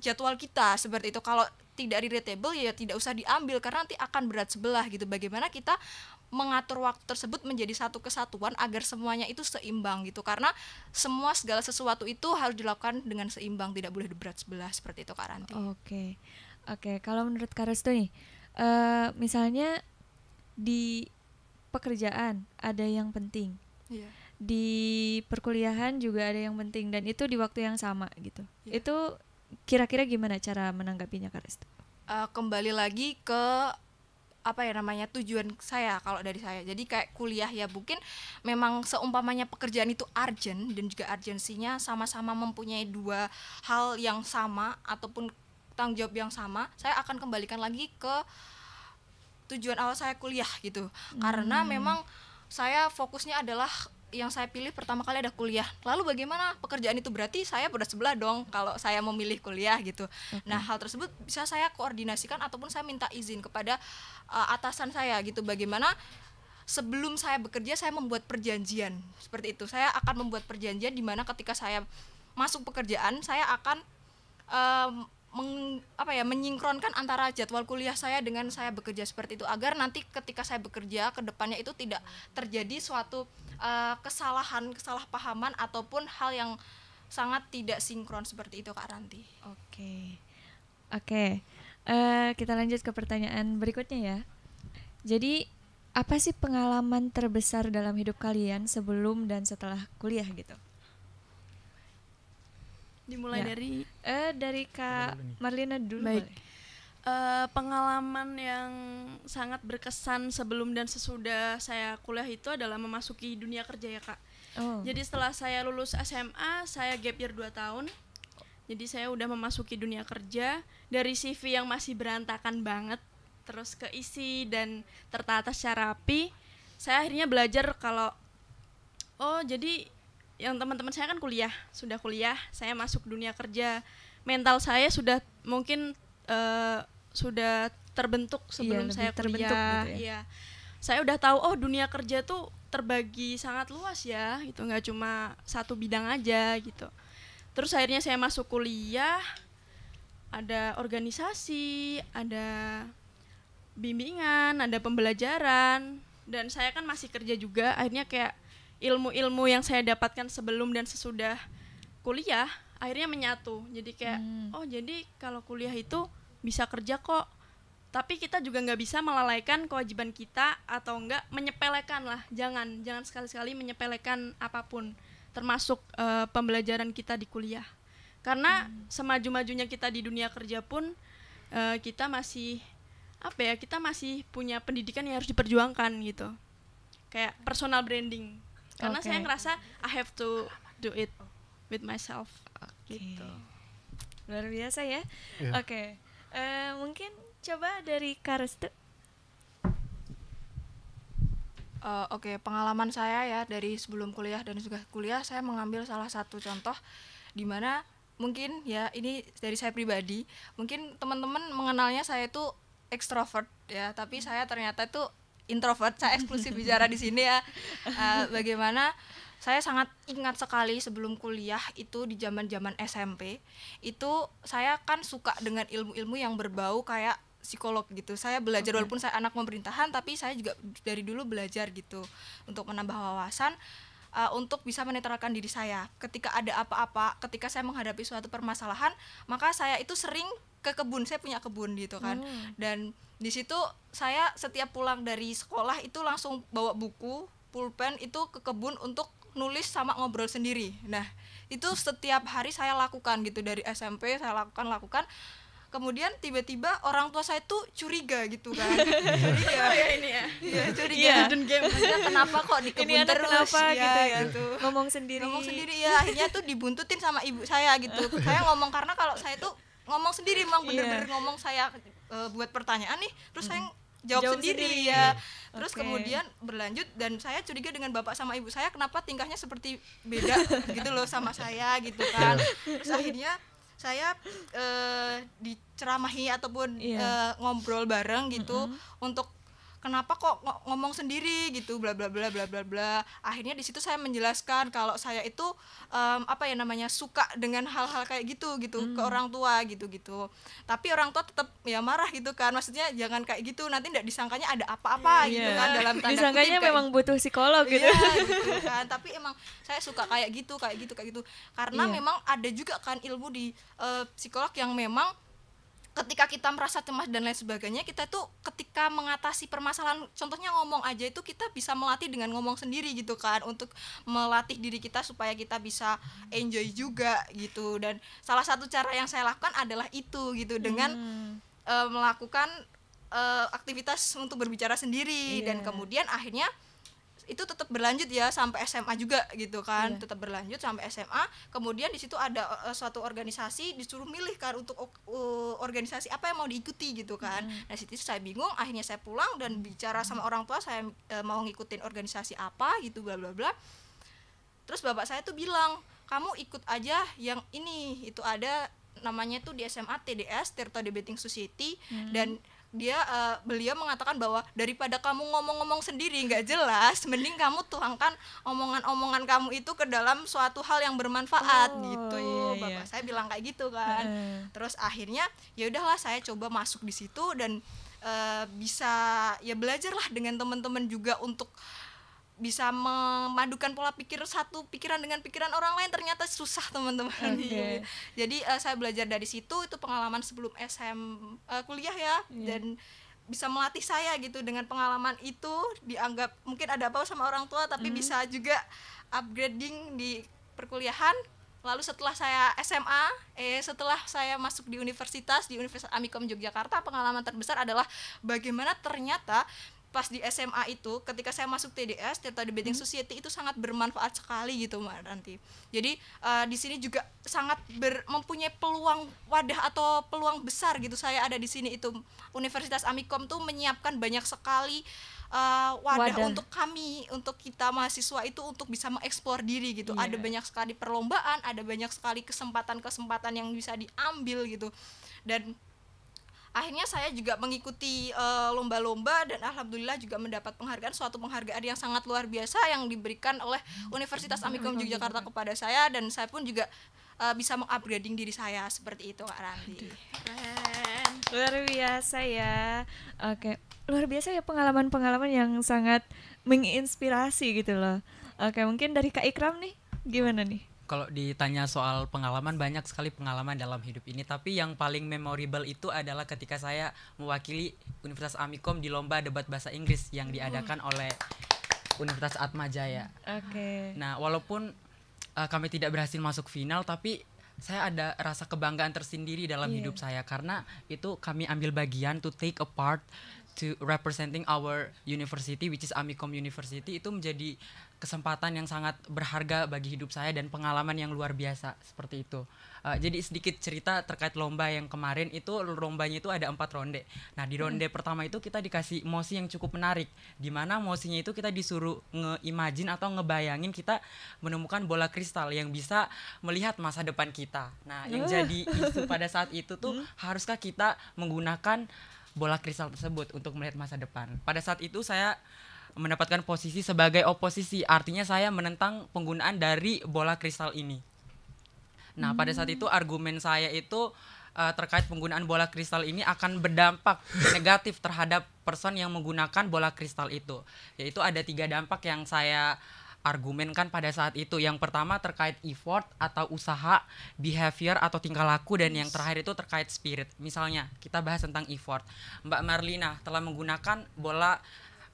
jadwal kita seperti itu kalau tidak relatable ya tidak usah diambil karena nanti akan berat sebelah gitu bagaimana kita mengatur waktu tersebut menjadi satu kesatuan agar semuanya itu seimbang gitu karena semua segala sesuatu itu harus dilakukan dengan seimbang tidak boleh berat sebelah seperti itu karantina Oke oke kalau menurut Restu nih uh, misalnya di pekerjaan ada yang penting yeah di perkuliahan juga ada yang penting dan itu di waktu yang sama gitu. Yeah. Itu kira-kira gimana cara menanggapinya Kak Restu? Uh, kembali lagi ke apa ya namanya tujuan saya kalau dari saya jadi kayak kuliah ya mungkin memang seumpamanya pekerjaan itu urgent dan juga urgensinya sama-sama mempunyai dua hal yang sama ataupun tanggung jawab yang sama saya akan kembalikan lagi ke tujuan awal saya kuliah gitu hmm. karena memang saya fokusnya adalah yang saya pilih pertama kali ada kuliah. Lalu bagaimana pekerjaan itu berarti saya pada sebelah dong kalau saya memilih kuliah gitu. Okay. Nah, hal tersebut bisa saya koordinasikan ataupun saya minta izin kepada uh, atasan saya gitu bagaimana sebelum saya bekerja saya membuat perjanjian. Seperti itu. Saya akan membuat perjanjian di mana ketika saya masuk pekerjaan saya akan um, meng, apa ya menyingkronkan antara jadwal kuliah saya dengan saya bekerja seperti itu agar nanti ketika saya bekerja ke depannya itu tidak terjadi suatu uh, kesalahan kesalahpahaman ataupun hal yang sangat tidak sinkron seperti itu Kak Ranti. Oke. Okay. Oke. Okay. Uh, eh, kita lanjut ke pertanyaan berikutnya ya. Jadi apa sih pengalaman terbesar dalam hidup kalian sebelum dan setelah kuliah gitu? dimulai ya. dari eh dari Kak Marlina dulu. Baik. Uh, pengalaman yang sangat berkesan sebelum dan sesudah saya kuliah itu adalah memasuki dunia kerja ya kak. Oh. Jadi setelah saya lulus SMA, saya gap year 2 tahun. Jadi saya udah memasuki dunia kerja dari CV yang masih berantakan banget, terus keisi dan tertata secara rapi. Saya akhirnya belajar kalau oh jadi yang teman-teman saya kan kuliah sudah kuliah saya masuk dunia kerja mental saya sudah mungkin uh, sudah terbentuk iya, sebelum iya, saya kuliah gitu ya. iya saya udah tahu oh dunia kerja tuh terbagi sangat luas ya itu nggak cuma satu bidang aja gitu terus akhirnya saya masuk kuliah ada organisasi ada bimbingan ada pembelajaran dan saya kan masih kerja juga akhirnya kayak ilmu-ilmu yang saya dapatkan sebelum dan sesudah kuliah akhirnya menyatu jadi kayak hmm. oh jadi kalau kuliah itu bisa kerja kok tapi kita juga nggak bisa melalaikan kewajiban kita atau nggak menyepelekan lah jangan jangan sekali-sekali menyepelekan apapun termasuk uh, pembelajaran kita di kuliah karena hmm. semaju-majunya kita di dunia kerja pun uh, kita masih apa ya kita masih punya pendidikan yang harus diperjuangkan gitu kayak personal branding karena okay. saya ngerasa I have to do it with myself okay. gitu luar biasa ya yeah. oke okay. uh, eh, mungkin coba dari Karestu Uh, Oke, okay. pengalaman saya ya dari sebelum kuliah dan juga kuliah, saya mengambil salah satu contoh di mana mungkin ya ini dari saya pribadi, mungkin teman-teman mengenalnya saya itu ekstrovert ya, tapi hmm. saya ternyata itu introvert saya eksklusif bicara di sini ya uh, bagaimana saya sangat ingat sekali sebelum kuliah itu di zaman zaman SMP itu saya kan suka dengan ilmu-ilmu yang berbau kayak psikolog gitu saya belajar okay. walaupun saya anak pemerintahan tapi saya juga dari dulu belajar gitu untuk menambah wawasan uh, untuk bisa menetralkan diri saya. Ketika ada apa-apa, ketika saya menghadapi suatu permasalahan, maka saya itu sering ke kebun. Saya punya kebun gitu kan. Hmm. Dan di situ saya setiap pulang dari sekolah itu langsung bawa buku, pulpen itu ke kebun untuk nulis sama ngobrol sendiri. Nah, itu setiap hari saya lakukan gitu dari SMP saya lakukan lakukan kemudian tiba-tiba orang tua saya tuh curiga gitu kan iya. curiga oh, ya ini ya, ya curiga yeah. hidden game Maksudnya kenapa kok dikebun terus kenapa, ya, gitu ya gitu. ngomong sendiri ngomong sendiri ya akhirnya tuh dibuntutin sama ibu saya gitu saya ngomong karena kalau saya tuh ngomong sendiri emang iya. bener-bener yeah. ngomong saya e, buat pertanyaan nih terus hmm. saya jawab, jawab sendiri, sendiri ya. Okay. Iya. Terus kemudian berlanjut dan saya curiga dengan bapak sama ibu saya kenapa tingkahnya seperti beda gitu loh sama saya gitu kan. Terus akhirnya saya uh, diceramahi ataupun yeah. Iya. uh, ngobrol bareng gitu mm -hmm. untuk kenapa kok ngomong sendiri gitu bla bla bla bla bla bla akhirnya di situ saya menjelaskan kalau saya itu um, apa ya namanya suka dengan hal-hal kayak gitu gitu hmm. ke orang tua gitu gitu tapi orang tua tetap ya marah gitu kan maksudnya jangan kayak gitu nanti tidak disangkanya ada apa-apa yeah. gitu kan dalam tanda disangkanya kutip, memang kayak, butuh psikolog gitu. Yeah, gitu kan tapi emang saya suka kayak gitu kayak gitu kayak gitu karena yeah. memang ada juga kan ilmu di uh, psikolog yang memang ketika kita merasa cemas dan lain sebagainya kita tuh ketika mengatasi permasalahan contohnya ngomong aja itu kita bisa melatih dengan ngomong sendiri gitu kan untuk melatih diri kita supaya kita bisa enjoy juga gitu dan salah satu cara yang saya lakukan adalah itu gitu dengan hmm. uh, melakukan uh, aktivitas untuk berbicara sendiri yeah. dan iya. kemudian akhirnya itu tetap berlanjut ya sampai SMA juga gitu kan iya. tetap berlanjut sampai SMA kemudian di situ ada uh, suatu organisasi disuruh milih kan untuk uh, organisasi apa yang mau diikuti gitu kan mm. nah situ saya bingung akhirnya saya pulang dan bicara sama orang tua saya uh, mau ngikutin organisasi apa gitu bla bla bla terus bapak saya tuh bilang kamu ikut aja yang ini itu ada namanya tuh di SMA TDS Tirto Debating Society mm. dan dia uh, beliau mengatakan bahwa daripada kamu ngomong-ngomong sendiri nggak jelas mending kamu tuangkan omongan-omongan kamu itu ke dalam suatu hal yang bermanfaat oh, gitu iya, iya. iya. bapak saya bilang kayak gitu kan uh. terus akhirnya ya udahlah saya coba masuk di situ dan uh, bisa ya belajarlah dengan teman-teman juga untuk bisa memadukan pola pikir satu pikiran dengan pikiran orang lain ternyata susah teman-teman okay. Iya. jadi uh, saya belajar dari situ itu pengalaman sebelum SM uh, eh, kuliah ya yeah. dan bisa melatih saya gitu dengan pengalaman itu dianggap mungkin ada apa sama orang tua tapi mm. bisa juga upgrading di perkuliahan lalu setelah saya SMA eh setelah saya masuk di universitas di Universitas Amikom Yogyakarta pengalaman terbesar adalah bagaimana ternyata pas di SMA itu ketika saya masuk TDS Tirta Debating hmm. Society itu sangat bermanfaat sekali gitu Mbak Ranti. Jadi uh, di sini juga sangat ber, mempunyai peluang wadah atau peluang besar gitu saya ada di sini itu Universitas Amikom tuh menyiapkan banyak sekali uh, wadah, wadah untuk kami, untuk kita mahasiswa itu untuk bisa mengeksplor diri gitu. Yeah. Ada banyak sekali perlombaan, ada banyak sekali kesempatan-kesempatan yang bisa diambil gitu. Dan akhirnya saya juga mengikuti eh, lomba-lomba uh, dan alhamdulillah juga mendapat penghargaan suatu penghargaan yang sangat luar biasa yang diberikan oleh Universitas Amikom Yogyakarta kepada saya dan saya pun juga uh, bisa mengupgrading diri saya seperti itu Kak Ranti. Luar biasa ya. Oke, okay. luar biasa ya pengalaman-pengalaman yang sangat menginspirasi gitu loh. Oke, okay, mungkin dari Kak Ikram nih gimana nih? kalau ditanya soal pengalaman banyak sekali pengalaman dalam hidup ini tapi yang paling memorable itu adalah ketika saya mewakili Universitas Amikom di lomba debat bahasa Inggris yang diadakan oleh Universitas Atma Jaya. Oke. Okay. Nah, walaupun uh, kami tidak berhasil masuk final tapi saya ada rasa kebanggaan tersendiri dalam yeah. hidup saya karena itu kami ambil bagian to take a part to representing our university which is Amikom University itu menjadi kesempatan yang sangat berharga bagi hidup saya dan pengalaman yang luar biasa seperti itu. Uh, jadi sedikit cerita terkait lomba yang kemarin itu lombanya itu ada empat ronde. Nah di ronde hmm. pertama itu kita dikasih mosi yang cukup menarik, Dimana mana mosinya itu kita disuruh ngeimajin atau ngebayangin kita menemukan bola kristal yang bisa melihat masa depan kita. Nah yang uh. jadi isu pada saat itu tuh hmm. haruskah kita menggunakan bola kristal tersebut untuk melihat masa depan. Pada saat itu saya mendapatkan posisi sebagai oposisi, artinya saya menentang penggunaan dari bola kristal ini. Nah, hmm. pada saat itu argumen saya itu uh, terkait penggunaan bola kristal ini akan berdampak negatif terhadap person yang menggunakan bola kristal itu. Yaitu ada tiga dampak yang saya argumenkan pada saat itu. Yang pertama terkait effort atau usaha, behavior atau tingkah laku dan yang terakhir itu terkait spirit. Misalnya, kita bahas tentang effort. Mbak Marlina telah menggunakan bola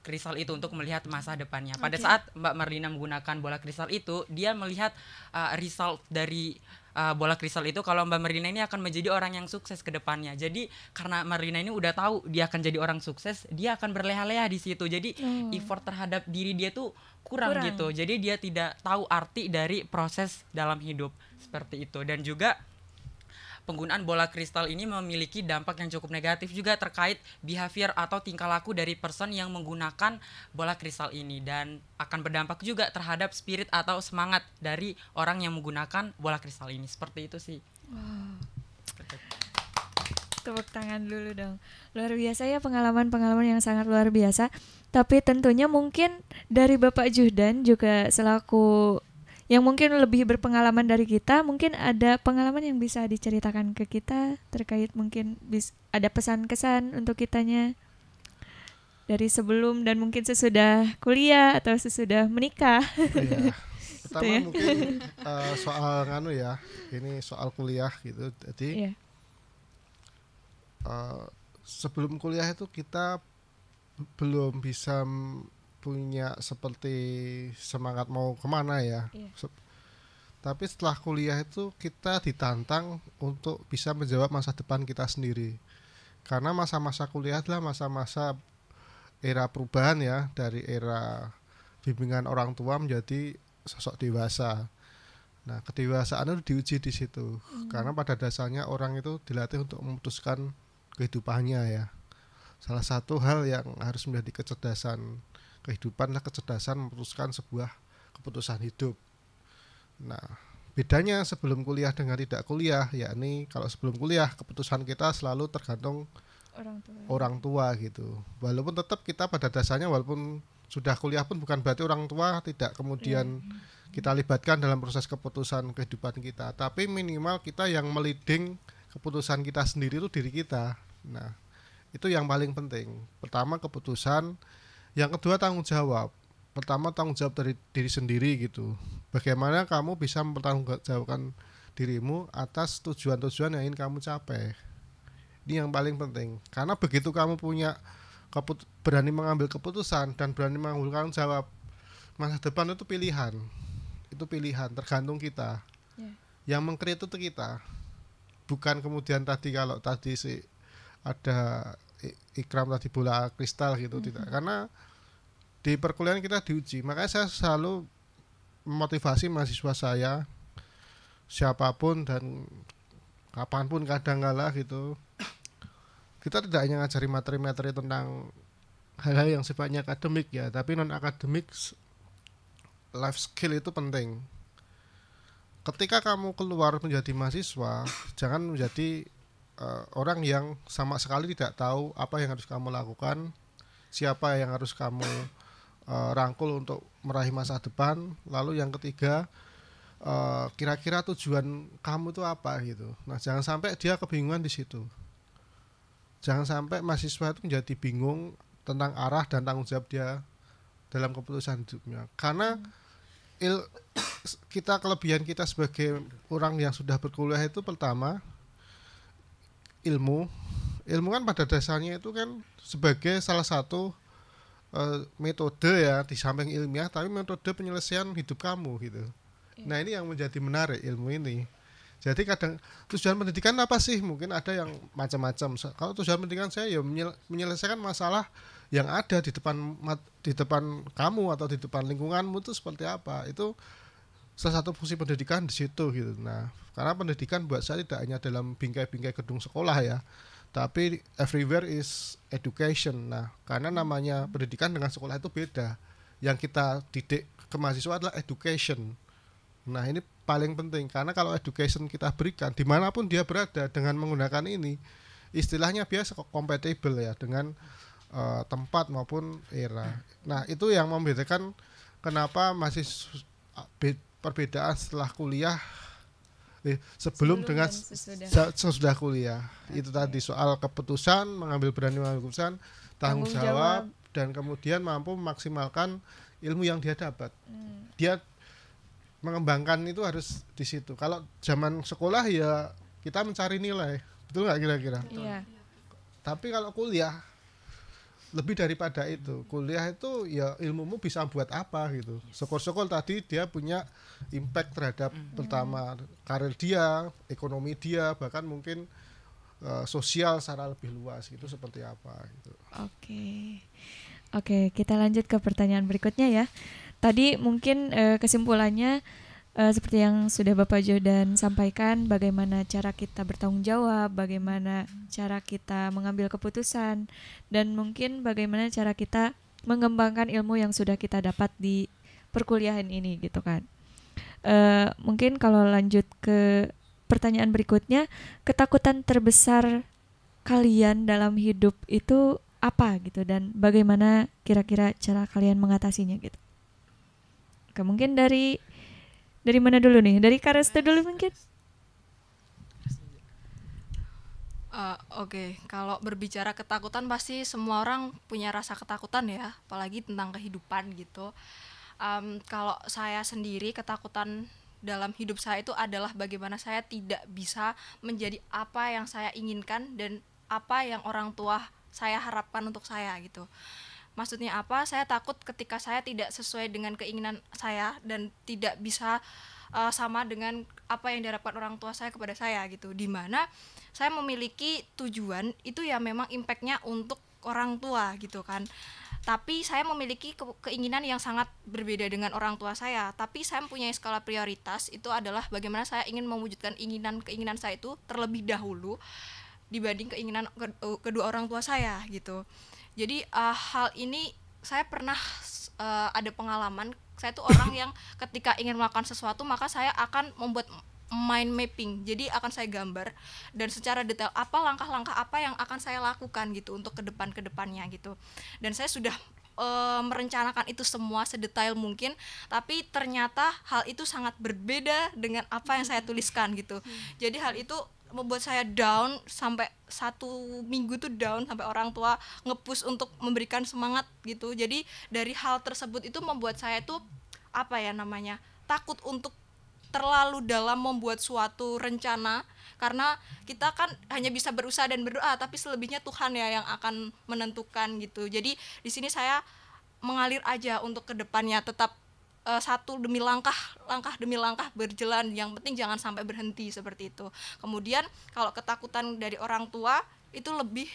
kristal itu untuk melihat masa depannya. Pada okay. saat Mbak Marlina menggunakan bola kristal itu, dia melihat uh, result dari uh, bola kristal itu kalau Mbak Marina ini akan menjadi orang yang sukses ke depannya. Jadi karena Marina ini udah tahu dia akan jadi orang sukses, dia akan berleha-leha di situ. Jadi hmm. effort terhadap diri dia tuh kurang, kurang gitu. Jadi dia tidak tahu arti dari proses dalam hidup seperti itu dan juga penggunaan bola kristal ini memiliki dampak yang cukup negatif juga terkait behavior atau tingkah laku dari person yang menggunakan bola kristal ini dan akan berdampak juga terhadap spirit atau semangat dari orang yang menggunakan bola kristal ini. Seperti itu sih. Wow. Tepuk tangan dulu dong. Luar biasa ya pengalaman-pengalaman yang sangat luar biasa. Tapi tentunya mungkin dari Bapak Juhdan juga selaku yang mungkin lebih berpengalaman dari kita mungkin ada pengalaman yang bisa diceritakan ke kita terkait mungkin bis ada pesan kesan untuk kitanya dari sebelum dan mungkin sesudah kuliah atau sesudah menikah. Iya. Pertama gitu ya. mungkin uh, soal nganu ya, ini soal kuliah gitu. Jadi uh, sebelum kuliah itu kita belum bisa punya seperti semangat mau kemana ya iya. tapi setelah kuliah itu kita ditantang untuk bisa menjawab masa depan kita sendiri karena masa-masa kuliah adalah masa-masa era perubahan ya dari era bimbingan orang tua menjadi sosok dewasa Nah, kedewasaan itu diuji di situ. Mm. Karena pada dasarnya orang itu dilatih untuk memutuskan kehidupannya ya. Salah satu hal yang harus menjadi kecerdasan kehidupan lah kecerdasan memutuskan sebuah keputusan hidup. Nah, bedanya sebelum kuliah dengan tidak kuliah yakni kalau sebelum kuliah keputusan kita selalu tergantung orang tua. Orang tua gitu. Walaupun tetap kita pada dasarnya walaupun sudah kuliah pun bukan berarti orang tua tidak kemudian iya. kita libatkan dalam proses keputusan kehidupan kita, tapi minimal kita yang meliding keputusan kita sendiri itu diri kita. Nah, itu yang paling penting. Pertama keputusan yang kedua tanggung jawab pertama tanggung jawab dari diri sendiri gitu bagaimana kamu bisa mempertanggungjawabkan dirimu atas tujuan-tujuan yang ingin kamu capai ini yang paling penting karena begitu kamu punya keput berani mengambil keputusan dan berani mengambil tanggung jawab masa depan itu pilihan itu pilihan tergantung kita yeah. yang mengkritik itu kita bukan kemudian tadi kalau tadi si ada ikram tadi bola kristal gitu mm -hmm. tidak mm-hmm. karena di perkuliahan kita diuji makanya saya selalu motivasi mahasiswa saya siapapun dan kapanpun kadang kalah gitu kita tidak hanya ngajari materi-materi tentang hal-hal yang sifatnya akademik ya tapi non akademik life skill itu penting ketika kamu keluar menjadi mahasiswa jangan menjadi uh, orang yang sama sekali tidak tahu apa yang harus kamu lakukan siapa yang harus kamu uh, rangkul untuk meraih masa depan. Lalu yang ketiga kira eh, kira-kira tujuan kamu itu apa gitu. Nah jangan sampai dia kebingungan di situ. Jangan sampai mahasiswa itu menjadi bingung tentang arah dan tanggung jawab dia dalam keputusan hidupnya. Karena il, kita kelebihan kita sebagai orang yang sudah berkuliah itu pertama ilmu ilmu kan pada dasarnya itu kan sebagai salah satu Eh, metode ya di samping ilmiah tapi metode penyelesaian hidup kamu gitu. Iya. Nah ini yang menjadi menarik ilmu ini. Jadi kadang tujuan pendidikan apa sih? Mungkin ada yang macam-macam. Kalau tujuan pendidikan saya ya menyelesaikan masalah yang ada di depan di depan kamu atau di depan lingkunganmu itu seperti apa? Itu salah satu fungsi pendidikan di situ gitu. Nah, karena pendidikan buat saya tidak hanya dalam bingkai-bingkai gedung sekolah ya tapi everywhere is education. Nah, karena namanya pendidikan dengan sekolah itu beda. Yang kita didik ke mahasiswa adalah education. Nah, ini paling penting karena kalau education kita berikan dimanapun dia berada dengan menggunakan ini istilahnya biasa compatible ya dengan uh, tempat maupun era. Nah itu yang membedakan kenapa masih perbedaan setelah kuliah Eh, sebelum, sebelum dengan sesudah. sesudah kuliah okay. itu tadi soal keputusan mengambil berani mengambil keputusan tanggung, jawab, jawab dan kemudian mampu memaksimalkan ilmu yang dia dapat hmm. dia mengembangkan itu harus di situ kalau zaman sekolah ya kita mencari nilai betul nggak kira-kira iya. tapi kalau kuliah lebih daripada itu kuliah itu ya ilmumu bisa buat apa gitu syukur-syukur tadi dia punya impact terhadap mm. pertama karir dia ekonomi dia bahkan mungkin uh, sosial secara lebih luas gitu seperti apa gitu oke okay. oke okay, kita lanjut ke pertanyaan berikutnya ya tadi mungkin uh, kesimpulannya uh, seperti yang sudah Bapak Jodan sampaikan, bagaimana cara kita bertanggung jawab, bagaimana cara kita mengambil keputusan, dan mungkin bagaimana cara kita mengembangkan ilmu yang sudah kita dapat di perkuliahan ini, gitu kan? Uh, mungkin kalau lanjut ke pertanyaan berikutnya, ketakutan terbesar kalian dalam hidup itu apa gitu dan bagaimana kira-kira cara kalian mengatasinya gitu? Oke, mungkin dari dari mana dulu nih? Dari Karesta dulu mungkin? Uh, Oke, okay. kalau berbicara ketakutan pasti semua orang punya rasa ketakutan ya, apalagi tentang kehidupan gitu. Um, kalau saya sendiri ketakutan dalam hidup saya itu adalah bagaimana saya tidak bisa menjadi apa yang saya inginkan dan apa yang orang tua saya harapkan untuk saya gitu maksudnya apa saya takut ketika saya tidak sesuai dengan keinginan saya dan tidak bisa uh, sama dengan apa yang diharapkan orang tua saya kepada saya gitu mana saya memiliki tujuan itu ya memang impactnya untuk orang tua gitu kan tapi saya memiliki ke keinginan yang sangat berbeda dengan orang tua saya tapi saya mempunyai skala prioritas itu adalah bagaimana saya ingin mewujudkan keinginan keinginan saya itu terlebih dahulu dibanding keinginan eh, kedua orang tua saya gitu jadi uh, hal ini saya pernah uh, ada pengalaman saya tuh orang yang ketika ingin melakukan sesuatu maka saya akan membuat mind mapping jadi akan saya gambar dan secara detail apa langkah-langkah apa yang akan saya lakukan gitu untuk ke depan ke depannya gitu dan saya sudah uh, merencanakan itu semua sedetail mungkin tapi ternyata hal itu sangat berbeda dengan apa yang saya tuliskan gitu hmm. jadi hal itu membuat saya down sampai satu minggu tuh down sampai orang tua ngepus untuk memberikan semangat gitu jadi dari hal tersebut itu membuat saya tuh apa ya namanya takut untuk terlalu dalam membuat suatu rencana karena kita kan hanya bisa berusaha dan berdoa tapi selebihnya Tuhan ya yang akan menentukan gitu jadi di sini saya mengalir aja untuk kedepannya tetap uh, satu demi langkah langkah demi langkah berjalan yang penting jangan sampai berhenti seperti itu kemudian kalau ketakutan dari orang tua itu lebih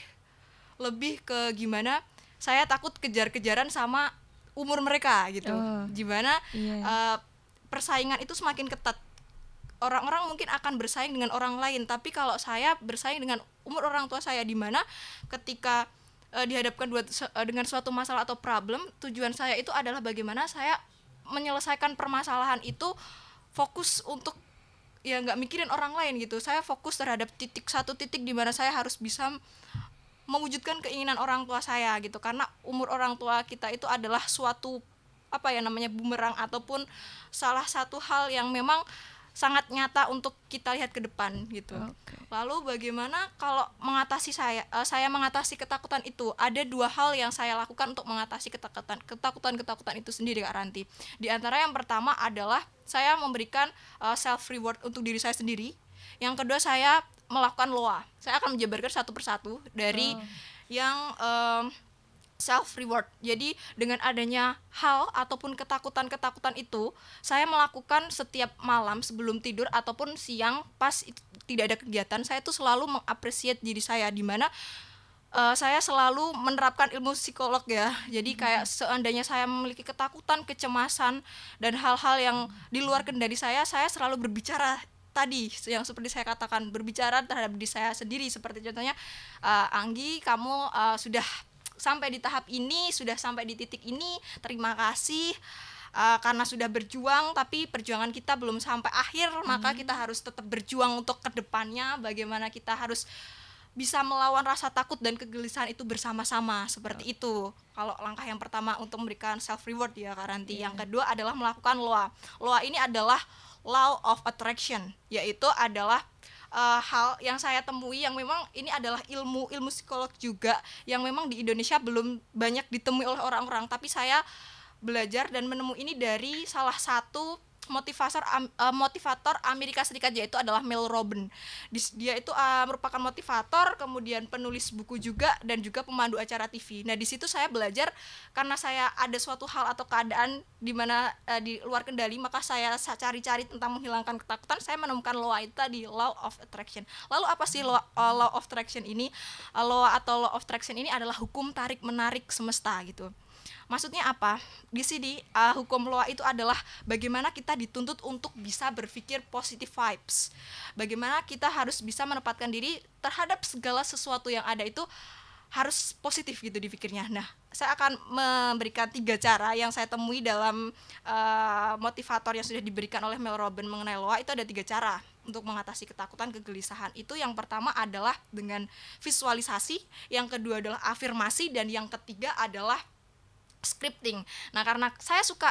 lebih ke gimana saya takut kejar-kejaran sama umur mereka gitu oh, gimana iya. uh, persaingan itu semakin ketat orang-orang mungkin akan bersaing dengan orang lain tapi kalau saya bersaing dengan umur orang tua saya di mana ketika uh, dihadapkan dua, uh, dengan suatu masalah atau problem tujuan saya itu adalah bagaimana saya menyelesaikan permasalahan itu fokus untuk ya nggak mikirin orang lain gitu saya fokus terhadap titik satu titik di mana saya harus bisa mewujudkan keinginan orang tua saya gitu karena umur orang tua kita itu adalah suatu apa ya namanya bumerang ataupun salah satu hal yang memang sangat nyata untuk kita lihat ke depan gitu. Okay. Lalu bagaimana kalau mengatasi saya uh, saya mengatasi ketakutan itu? Ada dua hal yang saya lakukan untuk mengatasi ketakutan ketakutan ketakutan itu sendiri Kak Ranti. Di antara yang pertama adalah saya memberikan uh, eh, self reward untuk diri saya sendiri. Yang kedua saya melakukan loa. Saya akan menjabarkan satu persatu dari oh. yang uh, self reward. Jadi dengan adanya hal ataupun ketakutan-ketakutan itu, saya melakukan setiap malam sebelum tidur ataupun siang pas tidak ada kegiatan, saya itu selalu mengapresiat diri saya di mana uh, saya selalu menerapkan ilmu psikolog ya. Jadi hmm. kayak seandainya saya memiliki ketakutan, kecemasan dan hal-hal yang di luar kendali saya, saya selalu berbicara tadi yang seperti saya katakan berbicara terhadap diri saya sendiri seperti contohnya uh, Anggi kamu uh, sudah sampai di tahap ini sudah sampai di titik ini terima kasih uh, karena sudah berjuang tapi perjuangan kita belum sampai akhir hmm. maka kita harus tetap berjuang untuk kedepannya bagaimana kita harus bisa melawan rasa takut dan kegelisahan itu bersama-sama seperti ya. itu kalau langkah yang pertama untuk memberikan self reward ya karanti ya. yang iya. kedua adalah melakukan loa loa ini adalah law of attraction yaitu adalah uh, hal yang saya temui yang memang ini adalah ilmu ilmu psikolog juga yang memang di Indonesia belum banyak ditemui oleh orang-orang tapi saya belajar dan menemui ini dari salah satu motivator um, motivator Amerika Serikat yaitu adalah Mel Robin. Dia itu uh, merupakan motivator, kemudian penulis buku juga dan juga pemandu acara TV. Nah, di situ saya belajar karena saya ada suatu hal atau keadaan di mana uh, di luar kendali, maka saya cari-cari tentang menghilangkan ketakutan, saya menemukan law itu tadi law of attraction. Lalu apa sih law, uh, law of attraction ini? Uh, law atau law of attraction ini adalah hukum tarik-menarik semesta gitu Maksudnya apa? Di sini uh, hukum loa itu adalah bagaimana kita dituntut untuk bisa berpikir positif vibes. Bagaimana kita harus bisa menempatkan diri terhadap segala sesuatu yang ada itu harus positif gitu dipikirnya. Nah, saya akan memberikan tiga cara yang saya temui dalam uh, motivator yang sudah diberikan oleh Mel Robin mengenai loa itu ada tiga cara untuk mengatasi ketakutan kegelisahan itu yang pertama adalah dengan visualisasi yang kedua adalah afirmasi dan yang ketiga adalah scripting. Nah, karena saya suka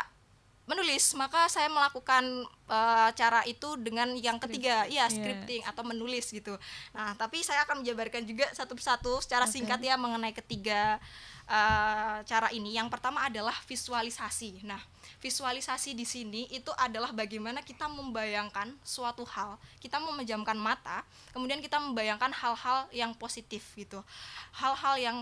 menulis, maka saya melakukan uh, cara itu dengan yang ketiga, iya, iya. Script. ya yeah. atau menulis gitu. Nah, tapi saya akan menjabarkan juga satu persatu secara okay. singkat ya mengenai ketiga uh, cara ini. Yang pertama adalah visualisasi. Nah, visualisasi di sini itu adalah bagaimana kita membayangkan suatu hal. Kita memejamkan mata, kemudian kita membayangkan hal-hal yang positif gitu. Hal-hal yang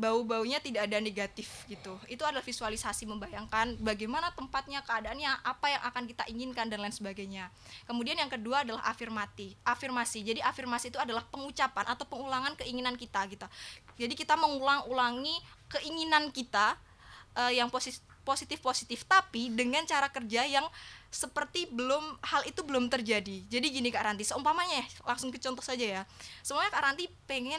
bau-baunya tidak ada negatif gitu. Itu adalah visualisasi membayangkan bagaimana tempatnya, keadaannya, apa yang akan kita inginkan dan lain sebagainya. Kemudian yang kedua adalah afirmasi afirmasi. Jadi afirmasi itu adalah pengucapan atau pengulangan keinginan kita gitu. Jadi kita mengulang-ulangi keinginan kita uh, yang positif positif-positif tapi dengan cara kerja yang seperti belum hal itu belum terjadi. Jadi gini Kak Ranti, seumpamanya ya, langsung ke contoh saja ya. Semuanya Kak Ranti pengen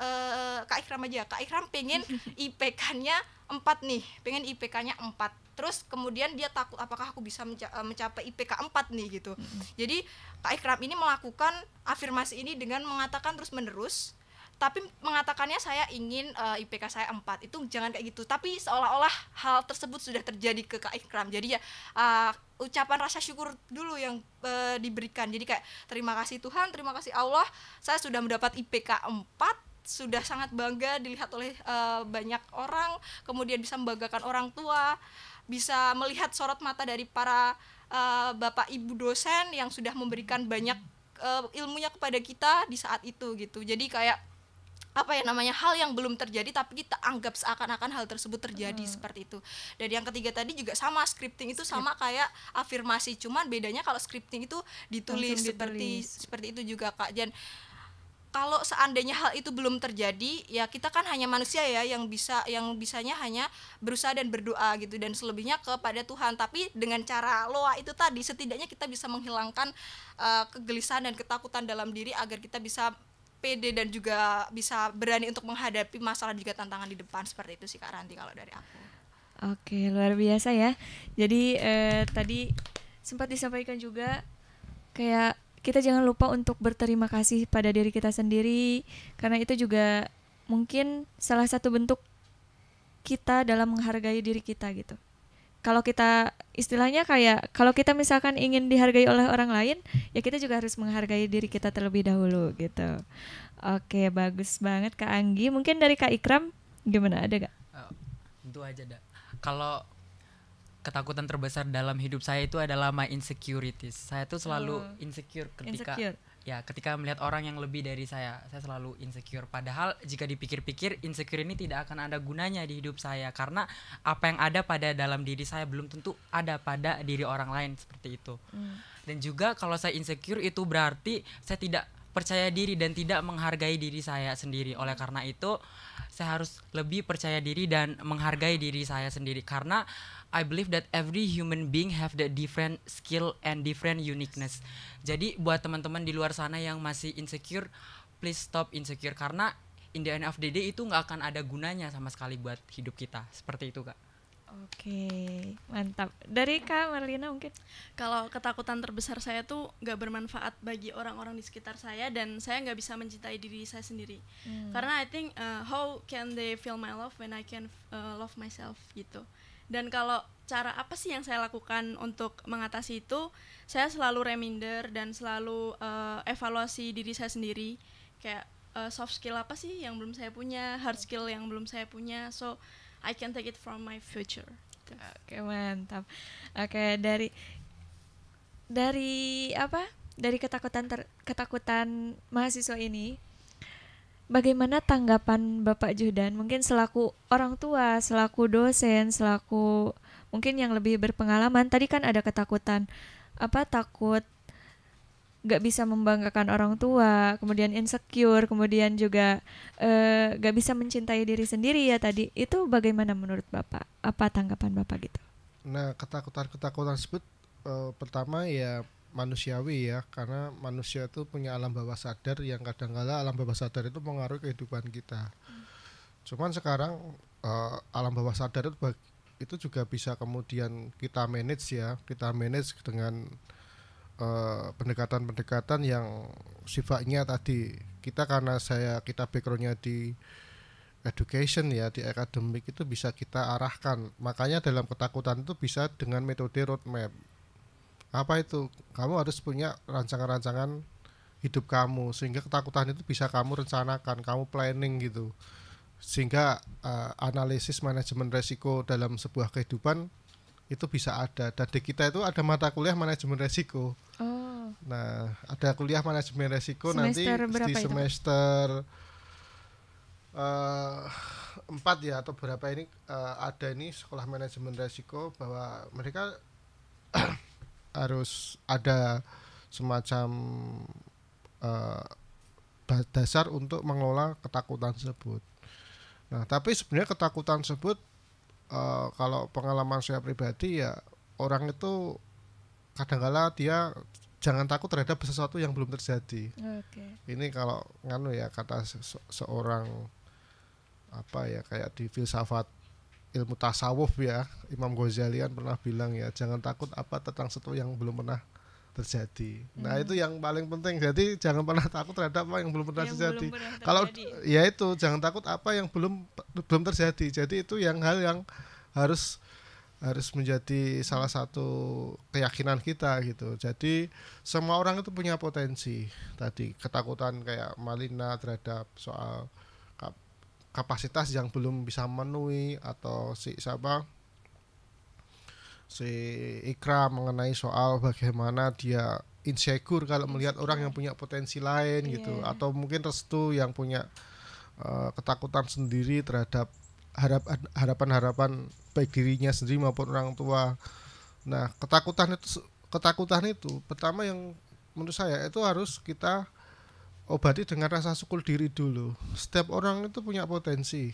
uh, Kak Ikram aja. Kak Ikram pengen IPK-nya 4 nih, pengen IPK-nya 4. Terus kemudian dia takut apakah aku bisa menca eh, mencapai IPK 4 nih gitu. Mm-hmm. Jadi Kak Ikram ini melakukan afirmasi ini dengan mengatakan terus-menerus tapi mengatakannya saya ingin uh, eh, IPK saya 4 itu jangan kayak gitu tapi seolah-olah hal tersebut sudah terjadi ke Kak Ikram jadi ya uh, ucapan rasa syukur dulu yang uh, diberikan jadi kayak terima kasih Tuhan terima kasih Allah saya sudah mendapat IPK 4 sudah sangat bangga dilihat oleh uh, banyak orang, kemudian bisa membanggakan orang tua, bisa melihat sorot mata dari para uh, bapak ibu dosen yang sudah memberikan banyak uh, ilmunya kepada kita di saat itu gitu. Jadi kayak apa ya namanya hal yang belum terjadi tapi kita anggap seakan-akan hal tersebut terjadi hmm. seperti itu dan yang ketiga tadi juga sama scripting itu sama kayak afirmasi cuman bedanya kalau scripting itu ditulis, ditulis. seperti seperti itu juga kak Jan kalau seandainya hal itu belum terjadi ya kita kan hanya manusia ya yang bisa yang bisanya hanya berusaha dan berdoa gitu dan selebihnya kepada Tuhan tapi dengan cara loa itu tadi setidaknya kita bisa menghilangkan uh, kegelisahan dan ketakutan dalam diri agar kita bisa pede dan juga bisa berani untuk menghadapi masalah juga tantangan di depan seperti itu sih Kak Ranti kalau dari aku. Oke, luar biasa ya. Jadi eh, tadi sempat disampaikan juga kayak kita jangan lupa untuk berterima kasih pada diri kita sendiri karena itu juga mungkin salah satu bentuk kita dalam menghargai diri kita gitu. Kalau kita istilahnya kayak kalau kita misalkan ingin dihargai oleh orang lain, ya kita juga harus menghargai diri kita terlebih dahulu gitu. Oke, bagus banget Kak Anggi. Mungkin dari Kak Ikram gimana ada gak? Uh, eh, tentu aja dak Kalau ketakutan terbesar dalam hidup saya itu adalah my insecurities. Saya tuh selalu oh. insecure ketika insecure. ya ketika melihat orang yang lebih dari saya, saya selalu insecure. Padahal jika dipikir-pikir insecure ini tidak akan ada gunanya di hidup saya karena apa yang ada pada dalam diri saya belum tentu ada pada diri orang lain seperti itu. Hmm. Dan juga kalau saya insecure itu berarti saya tidak percaya diri dan tidak menghargai diri saya sendiri. Oleh hmm. karena itu, saya harus lebih percaya diri dan menghargai diri saya sendiri karena I believe that every human being have the different skill and different uniqueness. Jadi buat teman-teman di luar sana yang masih insecure, please stop insecure karena in the end of the day itu nggak akan ada gunanya sama sekali buat hidup kita. Seperti itu kak. Oke, mantap. Dari Kak Marlina mungkin. Kalau ketakutan terbesar saya tuh nggak bermanfaat bagi orang-orang di sekitar saya dan saya nggak bisa mencintai diri saya sendiri. Hmm. Karena I think uh, how can they feel my love when I can uh, love myself gitu dan kalau cara apa sih yang saya lakukan untuk mengatasi itu saya selalu reminder dan selalu uh, evaluasi diri saya sendiri kayak uh, soft skill apa sih yang belum saya punya hard skill yang belum saya punya so I can take it from my future oke okay, mantap oke okay, dari dari apa dari ketakutan ter, ketakutan mahasiswa ini bagaimana tanggapan Bapak Judan mungkin selaku orang tua, selaku dosen, selaku mungkin yang lebih berpengalaman tadi kan ada ketakutan apa takut gak bisa membanggakan orang tua, kemudian insecure, kemudian juga eh, gak bisa mencintai diri sendiri ya tadi itu bagaimana menurut Bapak? Apa tanggapan Bapak gitu? Nah ketakutan-ketakutan tersebut eh, pertama ya manusiawi ya karena manusia itu punya alam bawah sadar yang kadangkala alam bawah sadar itu mengaruhi kehidupan kita hmm. cuman sekarang uh, alam bawah sadar itu itu juga bisa kemudian kita manage ya kita manage dengan eh, pendekatan-pendekatan uh, yang sifatnya tadi kita karena saya kita backgroundnya di education ya di akademik itu bisa kita arahkan makanya dalam ketakutan itu bisa dengan metode roadmap apa itu kamu harus punya rancangan-rancangan hidup kamu sehingga ketakutan itu bisa kamu rencanakan kamu planning gitu sehingga uh, analisis manajemen resiko dalam sebuah kehidupan itu bisa ada dan di kita itu ada mata kuliah manajemen resiko oh. nah ada kuliah manajemen resiko semester nanti di semester eh, empat ya atau berapa ini uh, ada ini sekolah manajemen resiko bahwa mereka harus ada semacam uh, dasar untuk mengelola ketakutan tersebut. Nah, tapi sebenarnya ketakutan tersebut uh, kalau pengalaman saya pribadi ya orang itu kadangkala -kadang dia jangan takut terhadap sesuatu yang belum terjadi. Okay. Ini kalau nganu ya kata se seorang apa ya kayak di filsafat ilmu tasawuf ya Imam Ghazali kan pernah bilang ya jangan takut apa tentang sesuatu yang belum pernah terjadi. Nah, hmm. Nah itu yang paling penting. Jadi jangan pernah takut terhadap apa yang belum pernah yang terjadi. Belum pernah Kalau ya itu jangan takut apa yang belum belum terjadi. Jadi itu yang hal yang harus harus menjadi salah satu keyakinan kita gitu. Jadi semua orang itu punya potensi. Tadi ketakutan kayak Malina terhadap soal kapasitas yang belum bisa memenuhi atau si siapa si Ikra mengenai soal bagaimana dia insecure kalau melihat orang yang punya potensi lain yeah. gitu iya. atau mungkin restu yang punya uh, ketakutan sendiri terhadap harapan harapan harapan baik dirinya sendiri maupun orang tua nah ketakutan itu ketakutan itu pertama yang menurut saya itu harus kita obati dengan rasa syukur diri dulu. Setiap orang itu punya potensi.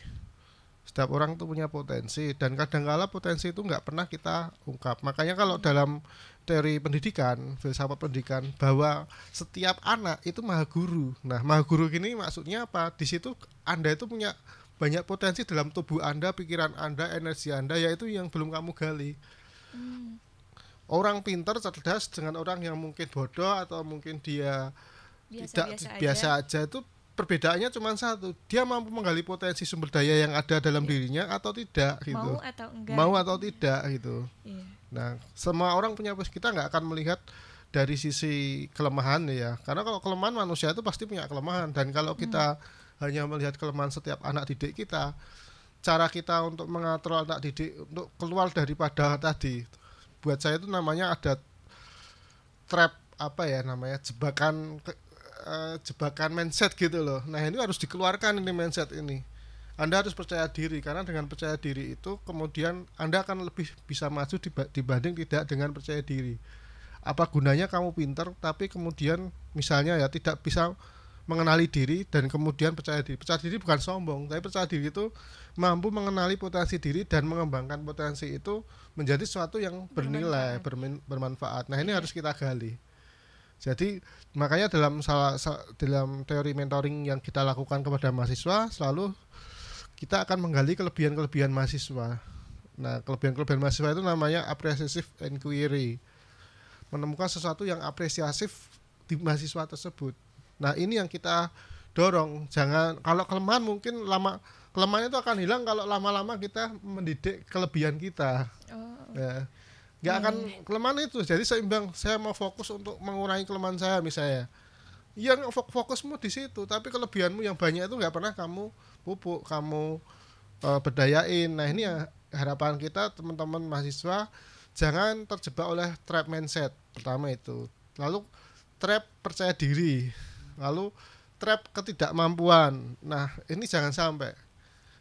Setiap orang itu punya potensi dan kadangkala potensi itu nggak pernah kita ungkap. Makanya kalau dalam teori pendidikan, filsafat pendidikan bahwa setiap anak itu maha guru. Nah, maha guru ini maksudnya apa? Di situ Anda itu punya banyak potensi dalam tubuh Anda, pikiran Anda, energi Anda yaitu yang belum kamu gali. Hmm. Orang pintar cerdas dengan orang yang mungkin bodoh atau mungkin dia biasa, tidak biasa, biasa aja. itu perbedaannya cuma satu dia mampu menggali potensi sumber daya yang ada dalam yeah. dirinya atau tidak gitu mau atau enggak mau gitu. atau tidak gitu yeah. nah semua orang punya kita nggak akan melihat dari sisi kelemahan ya karena kalau kelemahan manusia itu pasti punya kelemahan dan kalau kita hmm. hanya melihat kelemahan setiap anak didik kita cara kita untuk mengatur anak didik untuk keluar daripada tadi buat saya itu namanya ada trap apa ya namanya jebakan Eh, jebakan mindset gitu loh. Nah, ini harus dikeluarkan ini mindset ini. Anda harus percaya diri karena dengan percaya diri itu kemudian Anda akan lebih bisa maju dibanding tidak dengan percaya diri. Apa gunanya kamu pinter tapi kemudian misalnya ya tidak bisa mengenali diri dan kemudian percaya diri. Percaya diri bukan sombong, tapi percaya diri itu mampu mengenali potensi diri dan mengembangkan potensi itu menjadi sesuatu yang bernilai, bermanfaat. Nah, ini iya. harus kita gali. Jadi makanya dalam salah dalam teori mentoring yang kita lakukan kepada mahasiswa selalu kita akan menggali kelebihan-kelebihan mahasiswa. Nah, kelebihan-kelebihan mahasiswa itu namanya appreciative inquiry. Menemukan sesuatu yang apresiasif di mahasiswa tersebut. Nah, ini yang kita dorong. Jangan kalau kelemahan mungkin lama kelemahan itu akan hilang kalau lama-lama kita mendidik kelebihan kita. Oh. Ya nggak akan hmm. kelemahan itu jadi seimbang saya mau fokus untuk mengurangi kelemahan saya misalnya yang fokusmu di situ tapi kelebihanmu yang banyak itu nggak pernah kamu pupuk kamu uh, berdayain nah ini ya harapan kita teman-teman mahasiswa jangan terjebak oleh trap mindset pertama itu lalu trap percaya diri lalu trap ketidakmampuan nah ini jangan sampai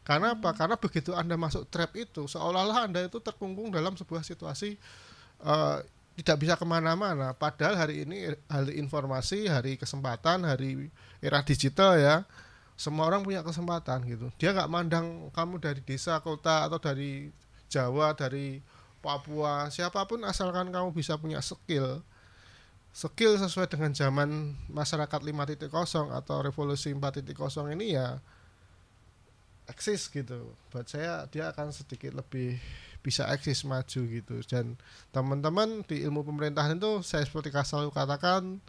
karena apa? Karena begitu Anda masuk trap itu, seolah-olah Anda itu terkungkung dalam sebuah situasi uh, tidak bisa kemana-mana. Padahal hari ini hari informasi, hari kesempatan, hari era digital ya, semua orang punya kesempatan gitu. Dia nggak mandang kamu dari desa, kota atau dari Jawa, dari Papua, siapapun asalkan kamu bisa punya skill skill sesuai dengan zaman masyarakat 5.0 atau revolusi 4.0 ini ya eksis gitu buat saya dia akan sedikit lebih bisa eksis maju gitu dan teman-teman di ilmu pemerintahan itu saya seperti selalu katakan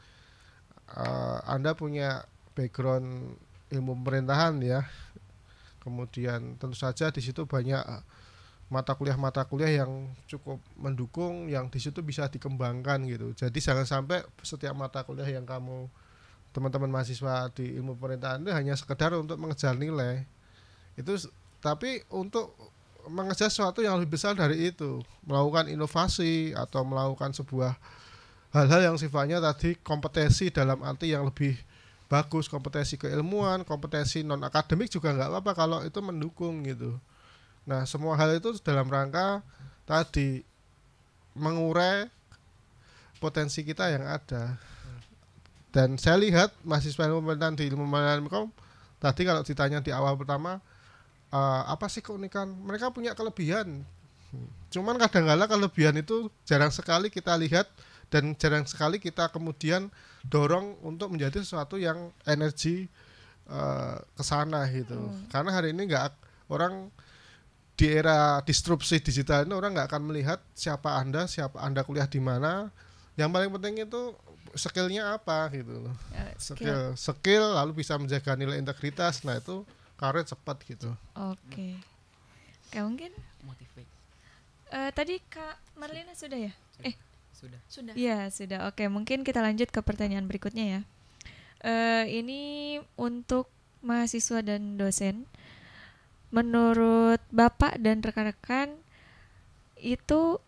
uh, anda punya background ilmu pemerintahan ya kemudian tentu saja di situ banyak mata kuliah-mata kuliah yang cukup mendukung yang di situ bisa dikembangkan gitu jadi jangan sampai setiap mata kuliah yang kamu teman-teman mahasiswa di ilmu pemerintahan itu hanya sekedar untuk mengejar nilai itu tapi untuk mengejar sesuatu yang lebih besar dari itu melakukan inovasi atau melakukan sebuah hal-hal yang sifatnya tadi kompetensi dalam arti yang lebih bagus kompetensi keilmuan kompetensi non akademik juga nggak apa-apa kalau itu mendukung gitu nah semua hal itu dalam rangka tadi mengurai potensi kita yang ada dan saya lihat mahasiswa ilmu pemerintahan di ilmu pemerintahan tadi kalau ditanya di awal pertama uh, apa sih keunikan mereka punya kelebihan cuman kadang-kala kelebihan itu jarang sekali kita lihat dan jarang sekali kita kemudian dorong untuk menjadi sesuatu yang energi uh, ke gitu hmm. karena hari ini nggak orang di era disrupsi digital ini orang nggak akan melihat siapa anda siapa anda kuliah di mana yang paling penting itu skillnya apa gitu ya, loh skill skill lalu bisa menjaga nilai integritas nah itu karir cepat gitu. Oke. Okay. Kayak mungkin motivate. Uh, tadi Kak Marlina sudah ya? Sudah. Eh, sudah. Sudah. Iya, sudah. Oke, okay, mungkin kita lanjut ke pertanyaan berikutnya ya. Uh, ini untuk mahasiswa dan dosen. Menurut Bapak dan rekan-rekan itu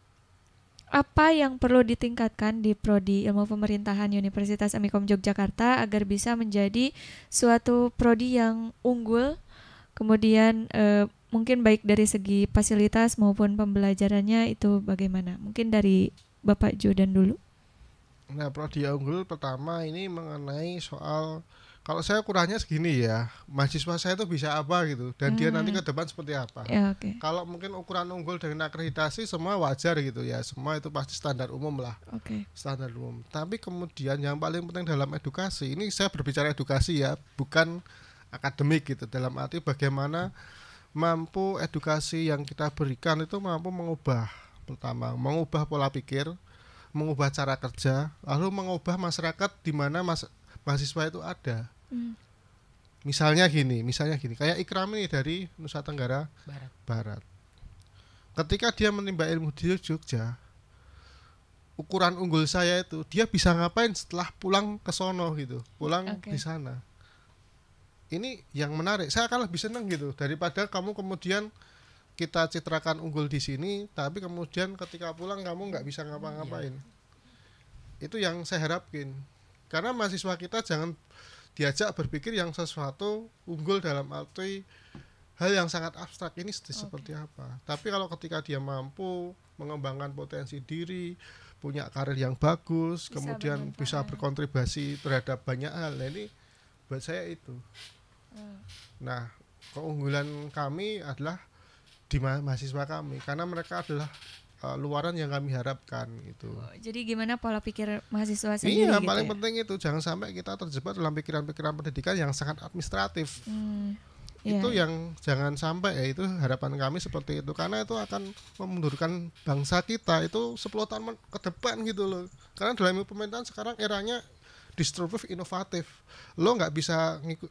apa yang perlu ditingkatkan di prodi Ilmu Pemerintahan Universitas Amikom Yogyakarta agar bisa menjadi suatu prodi yang unggul Kemudian eh, mungkin baik dari segi fasilitas maupun pembelajarannya itu bagaimana? Mungkin dari Bapak Jordan dulu. Nah, Prodi Unggul pertama ini mengenai soal kalau saya kurangnya segini ya, mahasiswa saya itu bisa apa gitu dan hmm. dia nanti hmm. ke depan seperti apa. Ya, okay. Kalau mungkin ukuran unggul dengan akreditasi semua wajar gitu ya, semua itu pasti standar umum lah. Okay. Standar umum. Tapi kemudian yang paling penting dalam edukasi, ini saya berbicara edukasi ya, bukan akademik gitu dalam arti bagaimana mampu edukasi yang kita berikan itu mampu mengubah pertama mengubah pola pikir mengubah cara kerja lalu mengubah masyarakat di mana mas mahasiswa itu ada hmm. misalnya gini misalnya gini kayak Ikram ini dari Nusa Tenggara Barat, Barat. ketika dia menimba ilmu di Jogja ukuran unggul saya itu dia bisa ngapain setelah pulang ke sono gitu pulang okay. di sana ini yang menarik saya akan lebih senang gitu daripada kamu kemudian kita citrakan unggul di sini tapi kemudian ketika pulang kamu nggak bisa ngapa-ngapain iya. itu yang saya harapin karena mahasiswa kita jangan diajak berpikir yang sesuatu unggul dalam arti hal yang sangat abstrak ini okay. seperti apa tapi kalau ketika dia mampu mengembangkan potensi diri punya karir yang bagus bisa kemudian bisa berkontribusi terhadap banyak hal nah, ini buat saya itu Nah, keunggulan kami adalah di ma mahasiswa kami karena mereka adalah uh, luaran yang kami harapkan gitu. Oh, jadi gimana pola pikir mahasiswa iya, sendiri? Iya, gitu paling ya? penting itu jangan sampai kita terjebak dalam pikiran-pikiran pendidikan yang sangat administratif. Hmm, iya. itu yang jangan sampai ya itu harapan kami seperti itu karena itu akan memundurkan bangsa kita itu 10 tahun ke depan gitu loh. Karena dalam pemerintahan sekarang eranya disruptif inovatif. Lo nggak bisa ngikut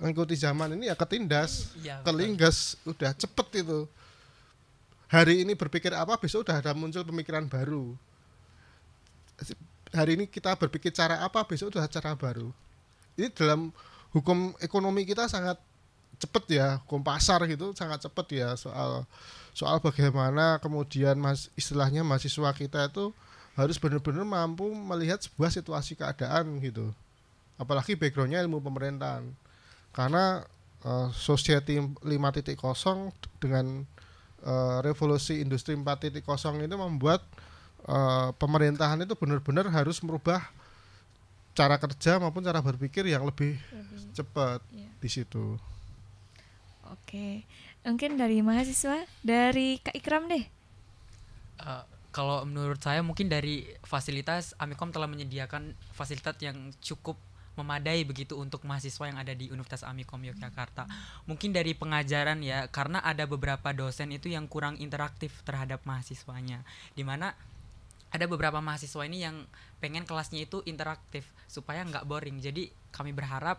mengikuti zaman ini ya ketindas, ya, terlinggas, udah cepet itu. Hari ini berpikir apa, besok udah ada muncul pemikiran baru. Hari ini kita berpikir cara apa, besok udah cara baru. Ini dalam hukum ekonomi kita sangat cepet ya, hukum pasar gitu sangat cepet ya soal soal bagaimana kemudian mas istilahnya mahasiswa kita itu harus benar-benar mampu melihat sebuah situasi keadaan gitu. Apalagi backgroundnya ilmu pemerintahan karena uh, society 5.0 dengan uh, revolusi industri 4.0 itu membuat uh, pemerintahan itu benar-benar harus merubah cara kerja maupun cara berpikir yang lebih, cepat yeah. di situ. Oke, mungkin dari mahasiswa dari Kak Ikram deh. Uh, kalau menurut saya mungkin dari fasilitas Amikom telah menyediakan fasilitas yang cukup memadai begitu untuk mahasiswa yang ada di Universitas Amikom Yogyakarta. Mungkin dari pengajaran ya, karena ada beberapa dosen itu yang kurang interaktif terhadap mahasiswanya. Dimana ada beberapa mahasiswa ini yang pengen kelasnya itu interaktif supaya nggak boring. Jadi kami berharap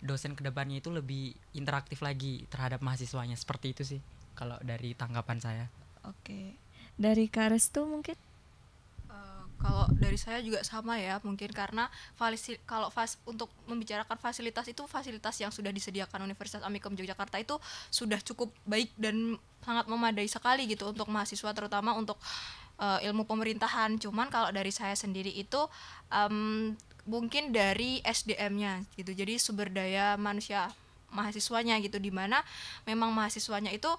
dosen kedepannya itu lebih interaktif lagi terhadap mahasiswanya. Seperti itu sih kalau dari tanggapan saya. Oke, dari Kares tuh mungkin kalau dari saya juga sama ya, mungkin karena falisi, kalau fas, untuk membicarakan fasilitas itu fasilitas yang sudah disediakan Universitas Amikum Yogyakarta itu sudah cukup baik dan sangat memadai sekali gitu untuk mahasiswa terutama untuk uh, ilmu pemerintahan. Cuman kalau dari saya sendiri itu um, mungkin dari SDM-nya gitu. Jadi sumber daya manusia mahasiswanya gitu dimana memang mahasiswanya itu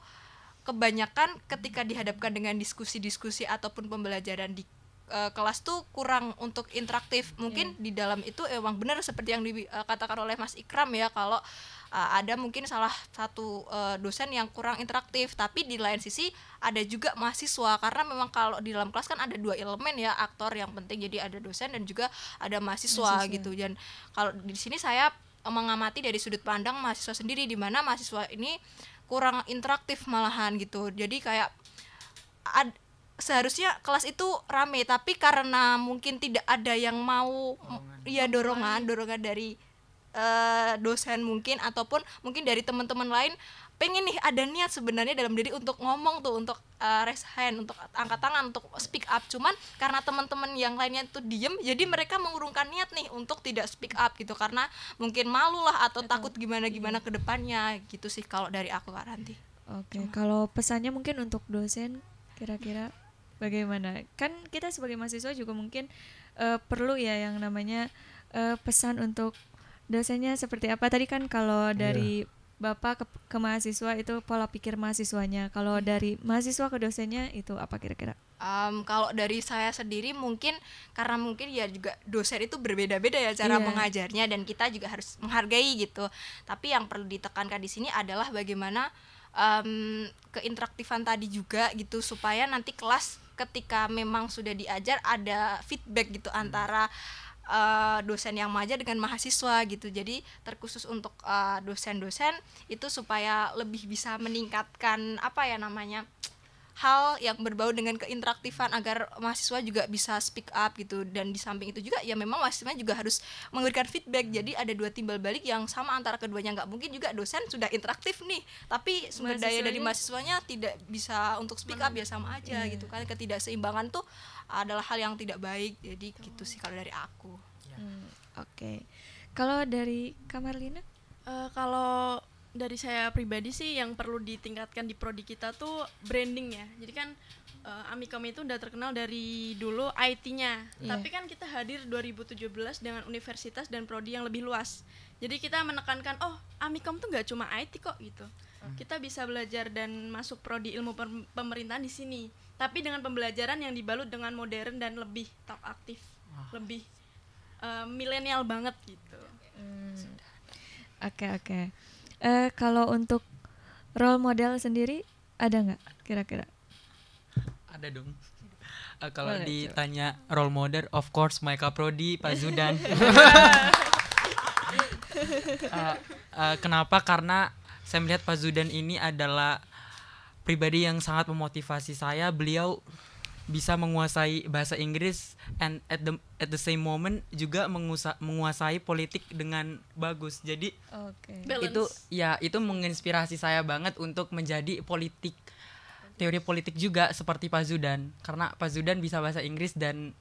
kebanyakan ketika dihadapkan dengan diskusi-diskusi ataupun pembelajaran di Eh, kelas tuh kurang untuk interaktif iya. mungkin yeah. di dalam itu emang benar seperti yang dikatakan eh, oleh Mas Ikram ya kalau uh, ada mungkin salah satu uh, dosen yang kurang interaktif tapi di lain sisi ada juga mahasiswa karena memang kalau di dalam kelas kan ada dua elemen ya aktor yang penting jadi ada dosen dan juga ada mahasiswa, mahasiswa. gitu dan kalau di sini saya mengamati dari sudut pandang mahasiswa sendiri di mana mahasiswa ini kurang interaktif malahan gitu jadi kayak ad, seharusnya kelas itu rame tapi karena mungkin tidak ada yang mau dorongan. ya dorongan dorongan dari uh, dosen mungkin ataupun mungkin dari teman-teman lain pengen nih ada niat sebenarnya dalam diri untuk ngomong tuh untuk uh, raise hand untuk angkat tangan untuk speak up cuman karena teman-teman yang lainnya itu diem jadi mereka mengurungkan niat nih untuk tidak speak up gitu karena mungkin malu lah atau takut gimana gimana ke depannya gitu sih kalau dari aku Kak Ranti. Oke, okay. kalau pesannya mungkin untuk dosen kira-kira bagaimana kan kita sebagai mahasiswa juga mungkin uh, perlu ya yang namanya uh, pesan untuk dosennya seperti apa tadi kan kalau iya. dari yeah. Bapak ke, ke mahasiswa itu pola pikir mahasiswanya. Kalau iya. dari mahasiswa ke dosennya itu apa kira-kira? Um, kalau dari saya sendiri mungkin karena mungkin ya juga dosen itu berbeda-beda ya cara yeah. mengajarnya dan kita juga harus menghargai gitu. Tapi yang perlu ditekankan di sini adalah bagaimana um, keinteraktifan tadi juga gitu supaya nanti kelas ketika memang sudah diajar ada feedback gitu hmm. antara uh, dosen yang mengajar dengan mahasiswa gitu. Jadi terkhusus untuk eh, dosen-dosen uh, dosen -dosen itu supaya lebih bisa meningkatkan apa ya namanya hal yang berbau dengan keinteraktifan agar mahasiswa juga bisa speak up gitu dan di samping itu juga ya memang mahasiswa juga harus memberikan feedback jadi ada dua timbal balik yang sama antara keduanya nggak mungkin juga dosen sudah interaktif nih tapi sumber daya dari mahasiswanya tidak bisa untuk speak up ya sama aja iya. gitu kan ketidakseimbangan tuh adalah hal yang tidak baik jadi oh. gitu sih kalau dari aku ya. hmm, oke okay. kalau dari kamar Lina uh, eh, kalau dari saya pribadi sih yang perlu ditingkatkan di prodi kita tuh branding ya. Jadi kan uh, Amikom itu udah terkenal dari dulu IT-nya. Yeah. Tapi kan kita hadir 2017 dengan universitas dan prodi yang lebih luas. Jadi kita menekankan oh, Amikom tuh nggak cuma IT kok gitu. Hmm. Kita bisa belajar dan masuk prodi ilmu pemerintahan di sini. Tapi dengan pembelajaran yang dibalut dengan modern dan lebih top aktif, Wow. lebih uh, milenial banget gitu. Hmm. Oke, okay, oke. Okay uh, kalau untuk role model sendiri ada nggak kira-kira? Ada dong. Uh, kalau oh, ditanya coba. role model, of course Michael Prodi, Pak Zudan. uh, uh, kenapa? Karena saya melihat Pak Zudan ini adalah pribadi yang sangat memotivasi saya. Beliau bisa menguasai bahasa Inggris and at the at the same moment juga mengusa, menguasai politik dengan bagus. Jadi okay. itu ya itu menginspirasi saya banget untuk menjadi politik teori politik juga seperti Pak Zudan karena Pak Zudan bisa bahasa Inggris dan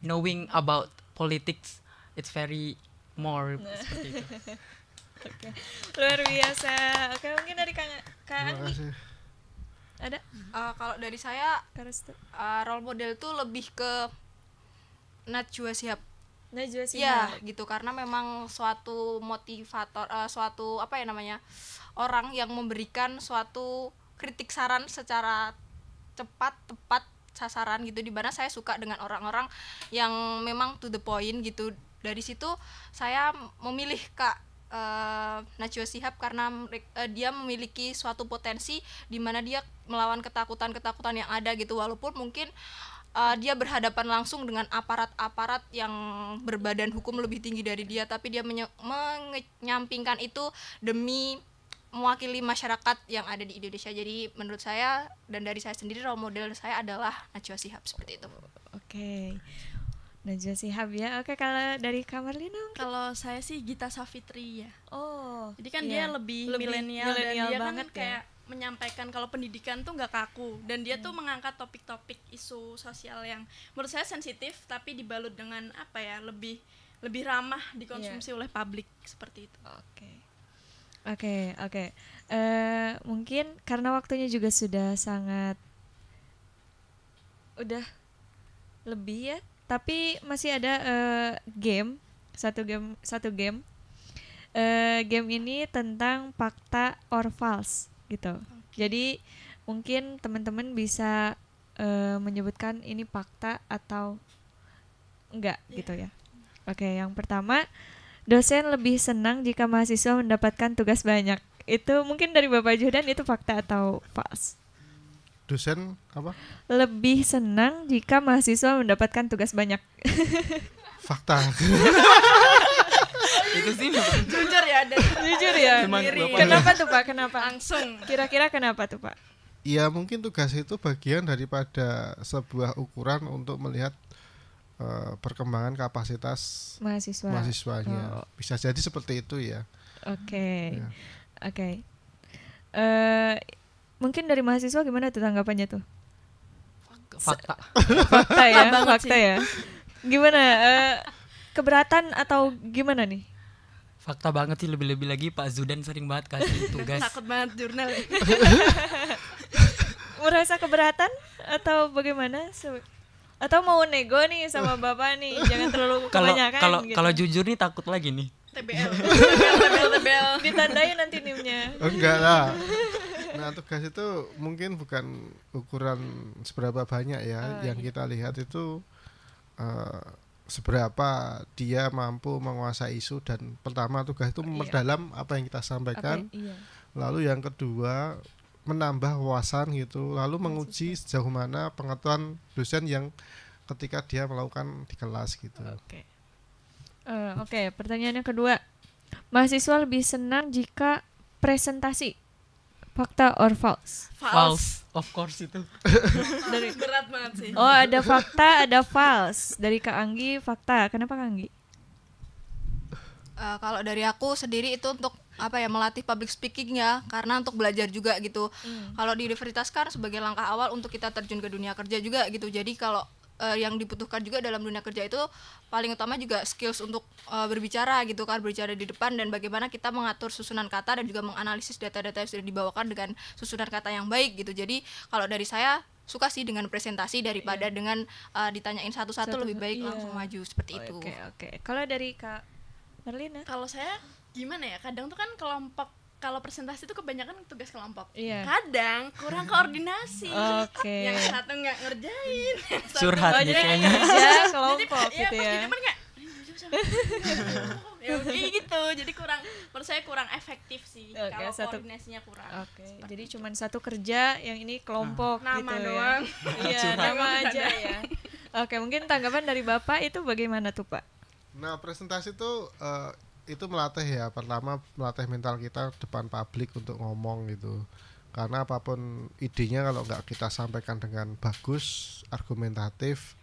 knowing about politics it's very more nah. seperti itu. Okay. Luar biasa. Oke, okay, mungkin dari Kang Kang ada uh, kalau dari saya uh, role model tuh lebih ke Najwa Shihab Najwa siap ya gitu karena memang suatu motivator uh, suatu apa ya namanya orang yang memberikan suatu kritik saran secara cepat tepat sasaran gitu di mana saya suka dengan orang-orang yang memang to the point gitu dari situ saya memilih kak uh, Najwa Sihab karena uh, dia memiliki suatu potensi di mana dia melawan ketakutan-ketakutan yang ada gitu walaupun mungkin uh, dia berhadapan langsung dengan aparat-aparat yang berbadan hukum lebih tinggi dari dia tapi dia menyampingkan itu demi mewakili masyarakat yang ada di Indonesia. Jadi menurut saya dan dari saya sendiri role model saya adalah Najwa Sihab seperti itu. Oke. Okay. Najwa Sihab ya. Oke, kalau dari kamar Lino? Kalau saya sih Gita Safitri ya. Oh. Jadi kan iya. dia lebih, lebih milenial dan dia kan banget kan kayak ya? menyampaikan kalau pendidikan tuh nggak kaku dan dia hmm. tuh mengangkat topik-topik isu sosial yang menurut saya sensitif tapi dibalut dengan apa ya? lebih lebih ramah dikonsumsi yeah. oleh publik seperti itu. Oke. Oke, oke. Okay. Eh, mungkin karena waktunya juga sudah sangat udah lebih ya tapi masih ada uh, game satu game satu game uh, game ini tentang fakta or false gitu okay. jadi mungkin teman-teman bisa uh, menyebutkan ini fakta atau enggak yeah. gitu ya oke okay, yang pertama dosen lebih senang jika mahasiswa mendapatkan tugas banyak itu mungkin dari bapak Jodan itu fakta atau false dosen apa? Lebih senang jika mahasiswa mendapatkan tugas banyak. Fakta. itu sih jujur ya dan jujur ya kenapa ya. tuh pak kenapa langsung kira-kira kenapa tuh pak ya mungkin tugas itu bagian daripada sebuah ukuran untuk melihat uh, perkembangan kapasitas mahasiswa mahasiswanya oh. bisa jadi seperti itu ya oke okay. ya. oke okay. uh, eh, mungkin dari mahasiswa gimana tuh tanggapannya tuh fakta fakta ya fakta ya gimana uh, keberatan atau gimana nih fakta banget sih lebih-lebih lagi Pak Zudan sering banget kasih tugas takut banget jurnal merasa keberatan atau bagaimana atau mau nego nih sama bapak nih jangan terlalu kalo, kebanyakan kalau gitu. kalau jujur nih takut lagi nih TBL TBL TBL, TBL. ditandai nanti nimnya enggak lah Nah tugas itu mungkin bukan ukuran seberapa banyak ya, uh, yang iya. kita lihat itu uh, seberapa dia mampu menguasai isu dan pertama tugas itu memperdalam iya. apa yang kita sampaikan, okay, iya. lalu yang kedua menambah wawasan gitu, lalu iya, menguji sejauh mana pengetahuan dosen yang ketika dia melakukan di kelas gitu. Oke. Okay. Uh, eh, okay. pertanyaan yang kedua, mahasiswa lebih senang jika presentasi Fakta or false? False. false. Of course itu. Dari berat banget sih. Oh, ada fakta, ada false. Dari Kak Anggi fakta. Kenapa Kak Anggi? Uh, kalau dari aku sendiri itu untuk apa ya melatih public speaking ya karena untuk belajar juga gitu. Hmm. Kalau di universitas kan sebagai langkah awal untuk kita terjun ke dunia kerja juga gitu. Jadi kalau uh, yang dibutuhkan juga dalam dunia kerja itu paling utama juga skills untuk uh, berbicara gitu kan berbicara di depan dan bagaimana kita mengatur susunan kata dan juga menganalisis data-data yang sudah dibawakan dengan susunan kata yang baik gitu jadi kalau dari saya suka sih dengan presentasi daripada yeah. dengan uh, ditanyain satu-satu lebih baik yeah. langsung maju seperti oh, itu oke okay, oke okay. kalau dari kak Merlina kalau saya gimana ya kadang tuh kan kelompok kalau presentasi itu kebanyakan tugas kelompok. Iya. Kadang kurang koordinasi. okay. Yang satu nggak ngerjain. Curhat gitu kayaknya. Iya, kelompok jadi, gitu ya. Pas ya, kayak gitu jadi kurang menurut saya kurang efektif sih okay, kalau satu, koordinasinya kurang okay. jadi cuma satu kerja yang ini kelompok nah, gitu nama gitu ya. doang ya nama aja ya oke okay, mungkin tanggapan dari bapak itu bagaimana tuh pak nah presentasi tuh uh, itu melatih ya pertama melatih mental kita depan publik untuk ngomong gitu karena apapun idenya kalau nggak kita sampaikan dengan bagus argumentatif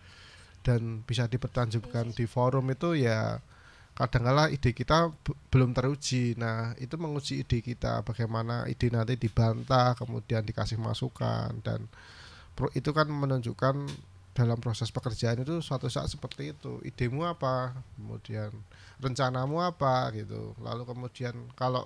dan bisa dipertanjubkan di forum itu ya kadangkala kala ide kita belum teruji nah itu menguji ide kita bagaimana ide nanti dibantah kemudian dikasih masukan dan itu kan menunjukkan dalam proses pekerjaan itu suatu saat seperti itu idemu apa kemudian rencanamu apa gitu lalu kemudian kalau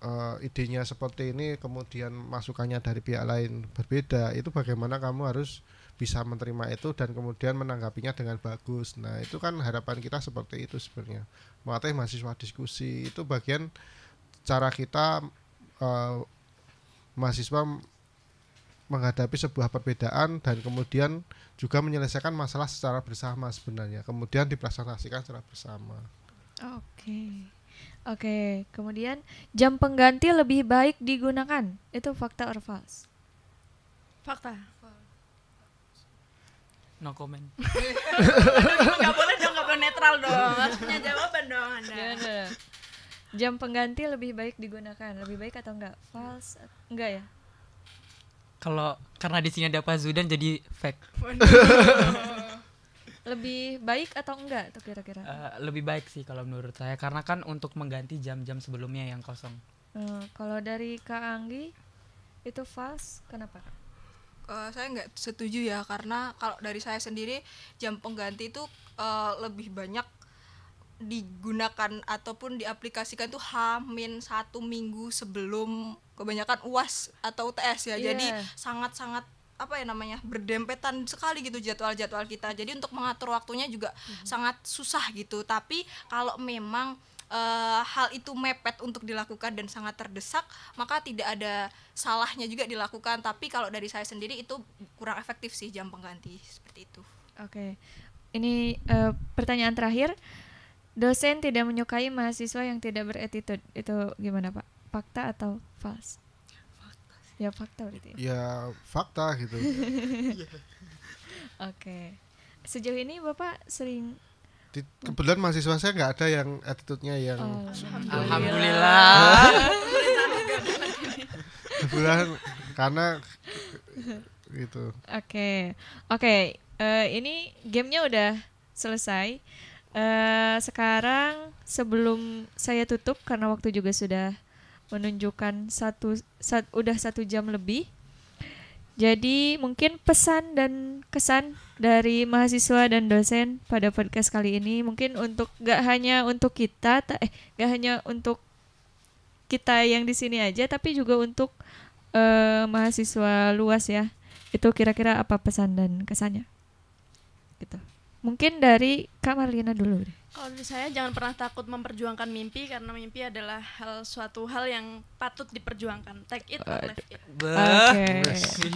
uh, idenya seperti ini kemudian masukannya dari pihak lain berbeda itu bagaimana kamu harus bisa menerima itu dan kemudian menanggapinya dengan bagus nah itu kan harapan kita seperti itu sebenarnya melatih mahasiswa diskusi itu bagian cara kita uh, mahasiswa menghadapi sebuah perbedaan dan kemudian juga menyelesaikan masalah secara bersama sebenarnya kemudian dipresentasikan secara bersama oke okay. oke okay. kemudian jam pengganti lebih baik digunakan itu fakta or false fakta no comment nggak boleh dong nggak boleh netral dong harus punya jawaban dong anda Gimana? Iya. jam pengganti lebih baik digunakan lebih baik atau enggak false enggak ya kalau karena di sini ada Pak Zudan jadi fake. lebih baik atau enggak tuh kira-kira? Uh, lebih baik sih kalau menurut saya karena kan untuk mengganti jam-jam sebelumnya yang kosong. Uh, kalau dari Kak Anggi itu fast kenapa? Uh, saya nggak setuju ya karena kalau dari saya sendiri jam pengganti itu uh, lebih banyak digunakan ataupun diaplikasikan tuh hamin satu minggu sebelum kebanyakan uas atau UTS ya yeah. jadi sangat-sangat apa ya namanya berdempetan sekali gitu jadwal-jadwal kita jadi untuk mengatur waktunya juga mm-hmm. sangat susah gitu tapi kalau memang Uh, hal itu mepet untuk dilakukan dan sangat terdesak maka tidak ada salahnya juga dilakukan tapi kalau dari saya sendiri itu kurang efektif sih jam pengganti seperti itu oke okay. ini uh, pertanyaan terakhir Dosen tidak menyukai mahasiswa yang tidak beretitude. Itu gimana, Pak? Fakta atau false? Fakta. Ya fakta berarti. Ya, ya fakta gitu. Oke. Okay. Sejauh ini Bapak sering kebetulan mahasiswa saya nggak ada yang attitude-nya yang oh. alhamdulillah. Kebetulan karena gitu. Oke. Okay. Oke, okay. uh, eh, ini gamenya udah selesai uh, sekarang sebelum saya tutup karena waktu juga sudah menunjukkan satu sat, udah satu jam lebih. Jadi mungkin pesan dan kesan dari mahasiswa dan dosen pada podcast kali ini mungkin untuk gak hanya untuk kita eh gak hanya untuk kita yang di sini aja tapi juga untuk eh, mahasiswa luas ya. Itu kira-kira apa pesan dan kesannya? Gitu. Mungkin dari Kak Marlina dulu deh. Kalau dari saya jangan pernah takut memperjuangkan mimpi karena mimpi adalah hal suatu hal yang patut diperjuangkan. Take it or leave it. Oke. Okay.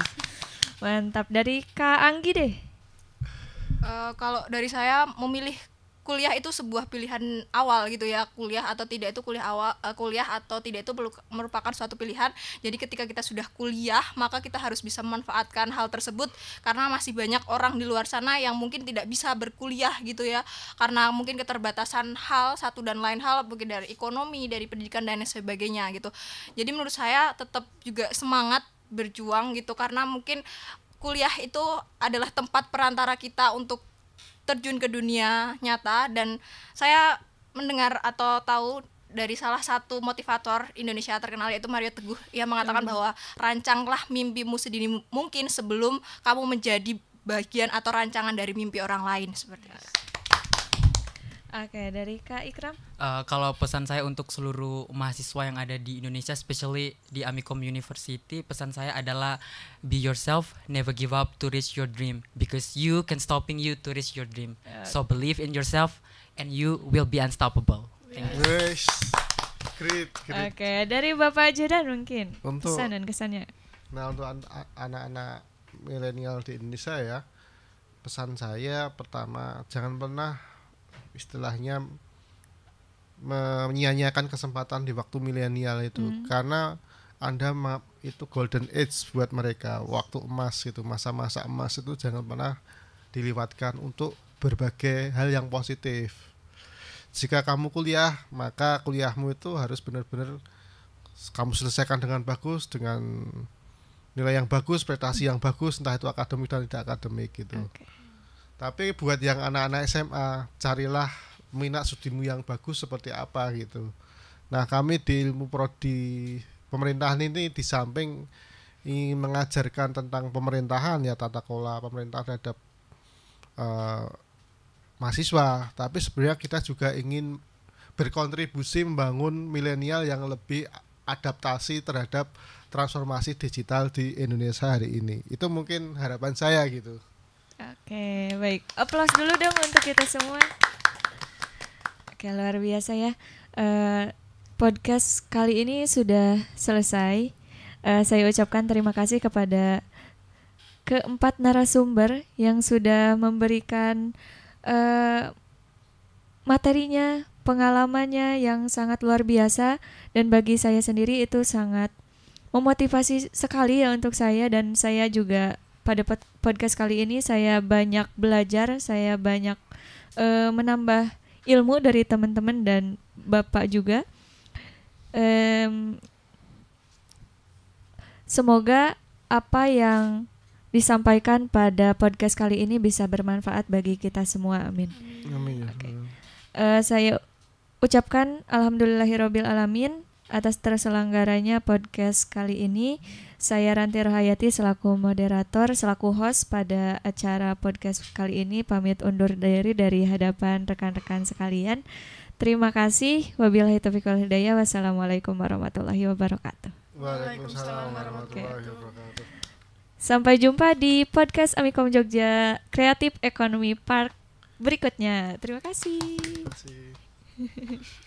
Mantap dari Kak Anggi deh. Uh, kalau dari saya memilih kuliah itu sebuah pilihan awal gitu ya kuliah atau tidak itu kuliah awal uh, kuliah atau tidak itu merupakan suatu pilihan jadi ketika kita sudah kuliah maka kita harus bisa memanfaatkan hal tersebut karena masih banyak orang di luar sana yang mungkin tidak bisa berkuliah gitu ya karena mungkin keterbatasan hal satu dan lain hal mungkin dari ekonomi dari pendidikan dan lain sebagainya gitu jadi menurut saya tetap juga semangat berjuang gitu karena mungkin kuliah itu adalah tempat perantara kita untuk terjun ke dunia nyata dan saya mendengar atau tahu dari salah satu motivator Indonesia terkenal yaitu Mario Teguh ia mengatakan hmm. bahwa rancanglah mimpimu sedini mungkin sebelum kamu menjadi bagian atau rancangan dari mimpi orang lain seperti itu. Oke, okay, dari Kak Ikram? Uh, kalau pesan saya untuk seluruh mahasiswa yang ada di Indonesia, especially di Amikom University, pesan saya adalah be yourself, never give up to reach your dream, because you can stopping you to reach your dream. Yeah. so believe in yourself, and you will be unstoppable. Thank you. Oke, okay, dari Bapak Jordan mungkin untuk, pesan dan kesannya. Nah untuk anak-anak milenial di Indonesia ya, pesan saya pertama jangan pernah istilahnya menyia-nyiakan kesempatan di waktu milenial itu hmm. karena anda itu golden age buat mereka waktu emas itu masa-masa emas itu jangan pernah dilewatkan untuk berbagai hal yang positif jika kamu kuliah maka kuliahmu itu harus benar-benar kamu selesaikan dengan bagus dengan nilai yang bagus prestasi yang bagus entah itu akademik dan tidak akademik gitu okay. Tapi buat yang anak-anak SMA, carilah minat studimu yang bagus seperti apa gitu. Nah, kami di ilmu prodi pemerintahan ini di samping mengajarkan tentang pemerintahan ya tata kelola pemerintahan terhadap uh, mahasiswa, tapi sebenarnya kita juga ingin berkontribusi membangun milenial yang lebih adaptasi terhadap transformasi digital di Indonesia hari ini. Itu mungkin harapan saya gitu. Oke, baik. Aplaus dulu dong untuk kita semua. Oke, luar biasa ya. Uh, podcast kali ini sudah selesai. Uh, saya ucapkan terima kasih kepada keempat narasumber yang sudah memberikan uh, materinya, pengalamannya yang sangat luar biasa dan bagi saya sendiri itu sangat memotivasi sekali ya untuk saya dan saya juga pada podcast kali ini saya banyak belajar, saya banyak uh, menambah ilmu dari teman-teman dan Bapak juga. Um, semoga apa yang disampaikan pada podcast kali ini bisa bermanfaat bagi kita semua. Amin. Amin. Ya okay. uh, eh, saya ucapkan alhamdulillahirobbil alamin atas terselenggaranya podcast kali ini. Saya Ranti Rohayati selaku moderator, selaku host pada acara podcast kali ini pamit undur diri dari hadapan rekan-rekan sekalian. Terima kasih. Wabillahi taufiq wal hidayah. Wassalamualaikum warahmatullahi wabarakatuh. Waalaikumsalam warahmatullahi wabarakatuh. Sampai jumpa di podcast Amikom Jogja Creative Economy Park berikutnya. Terima kasih. Terima kasih.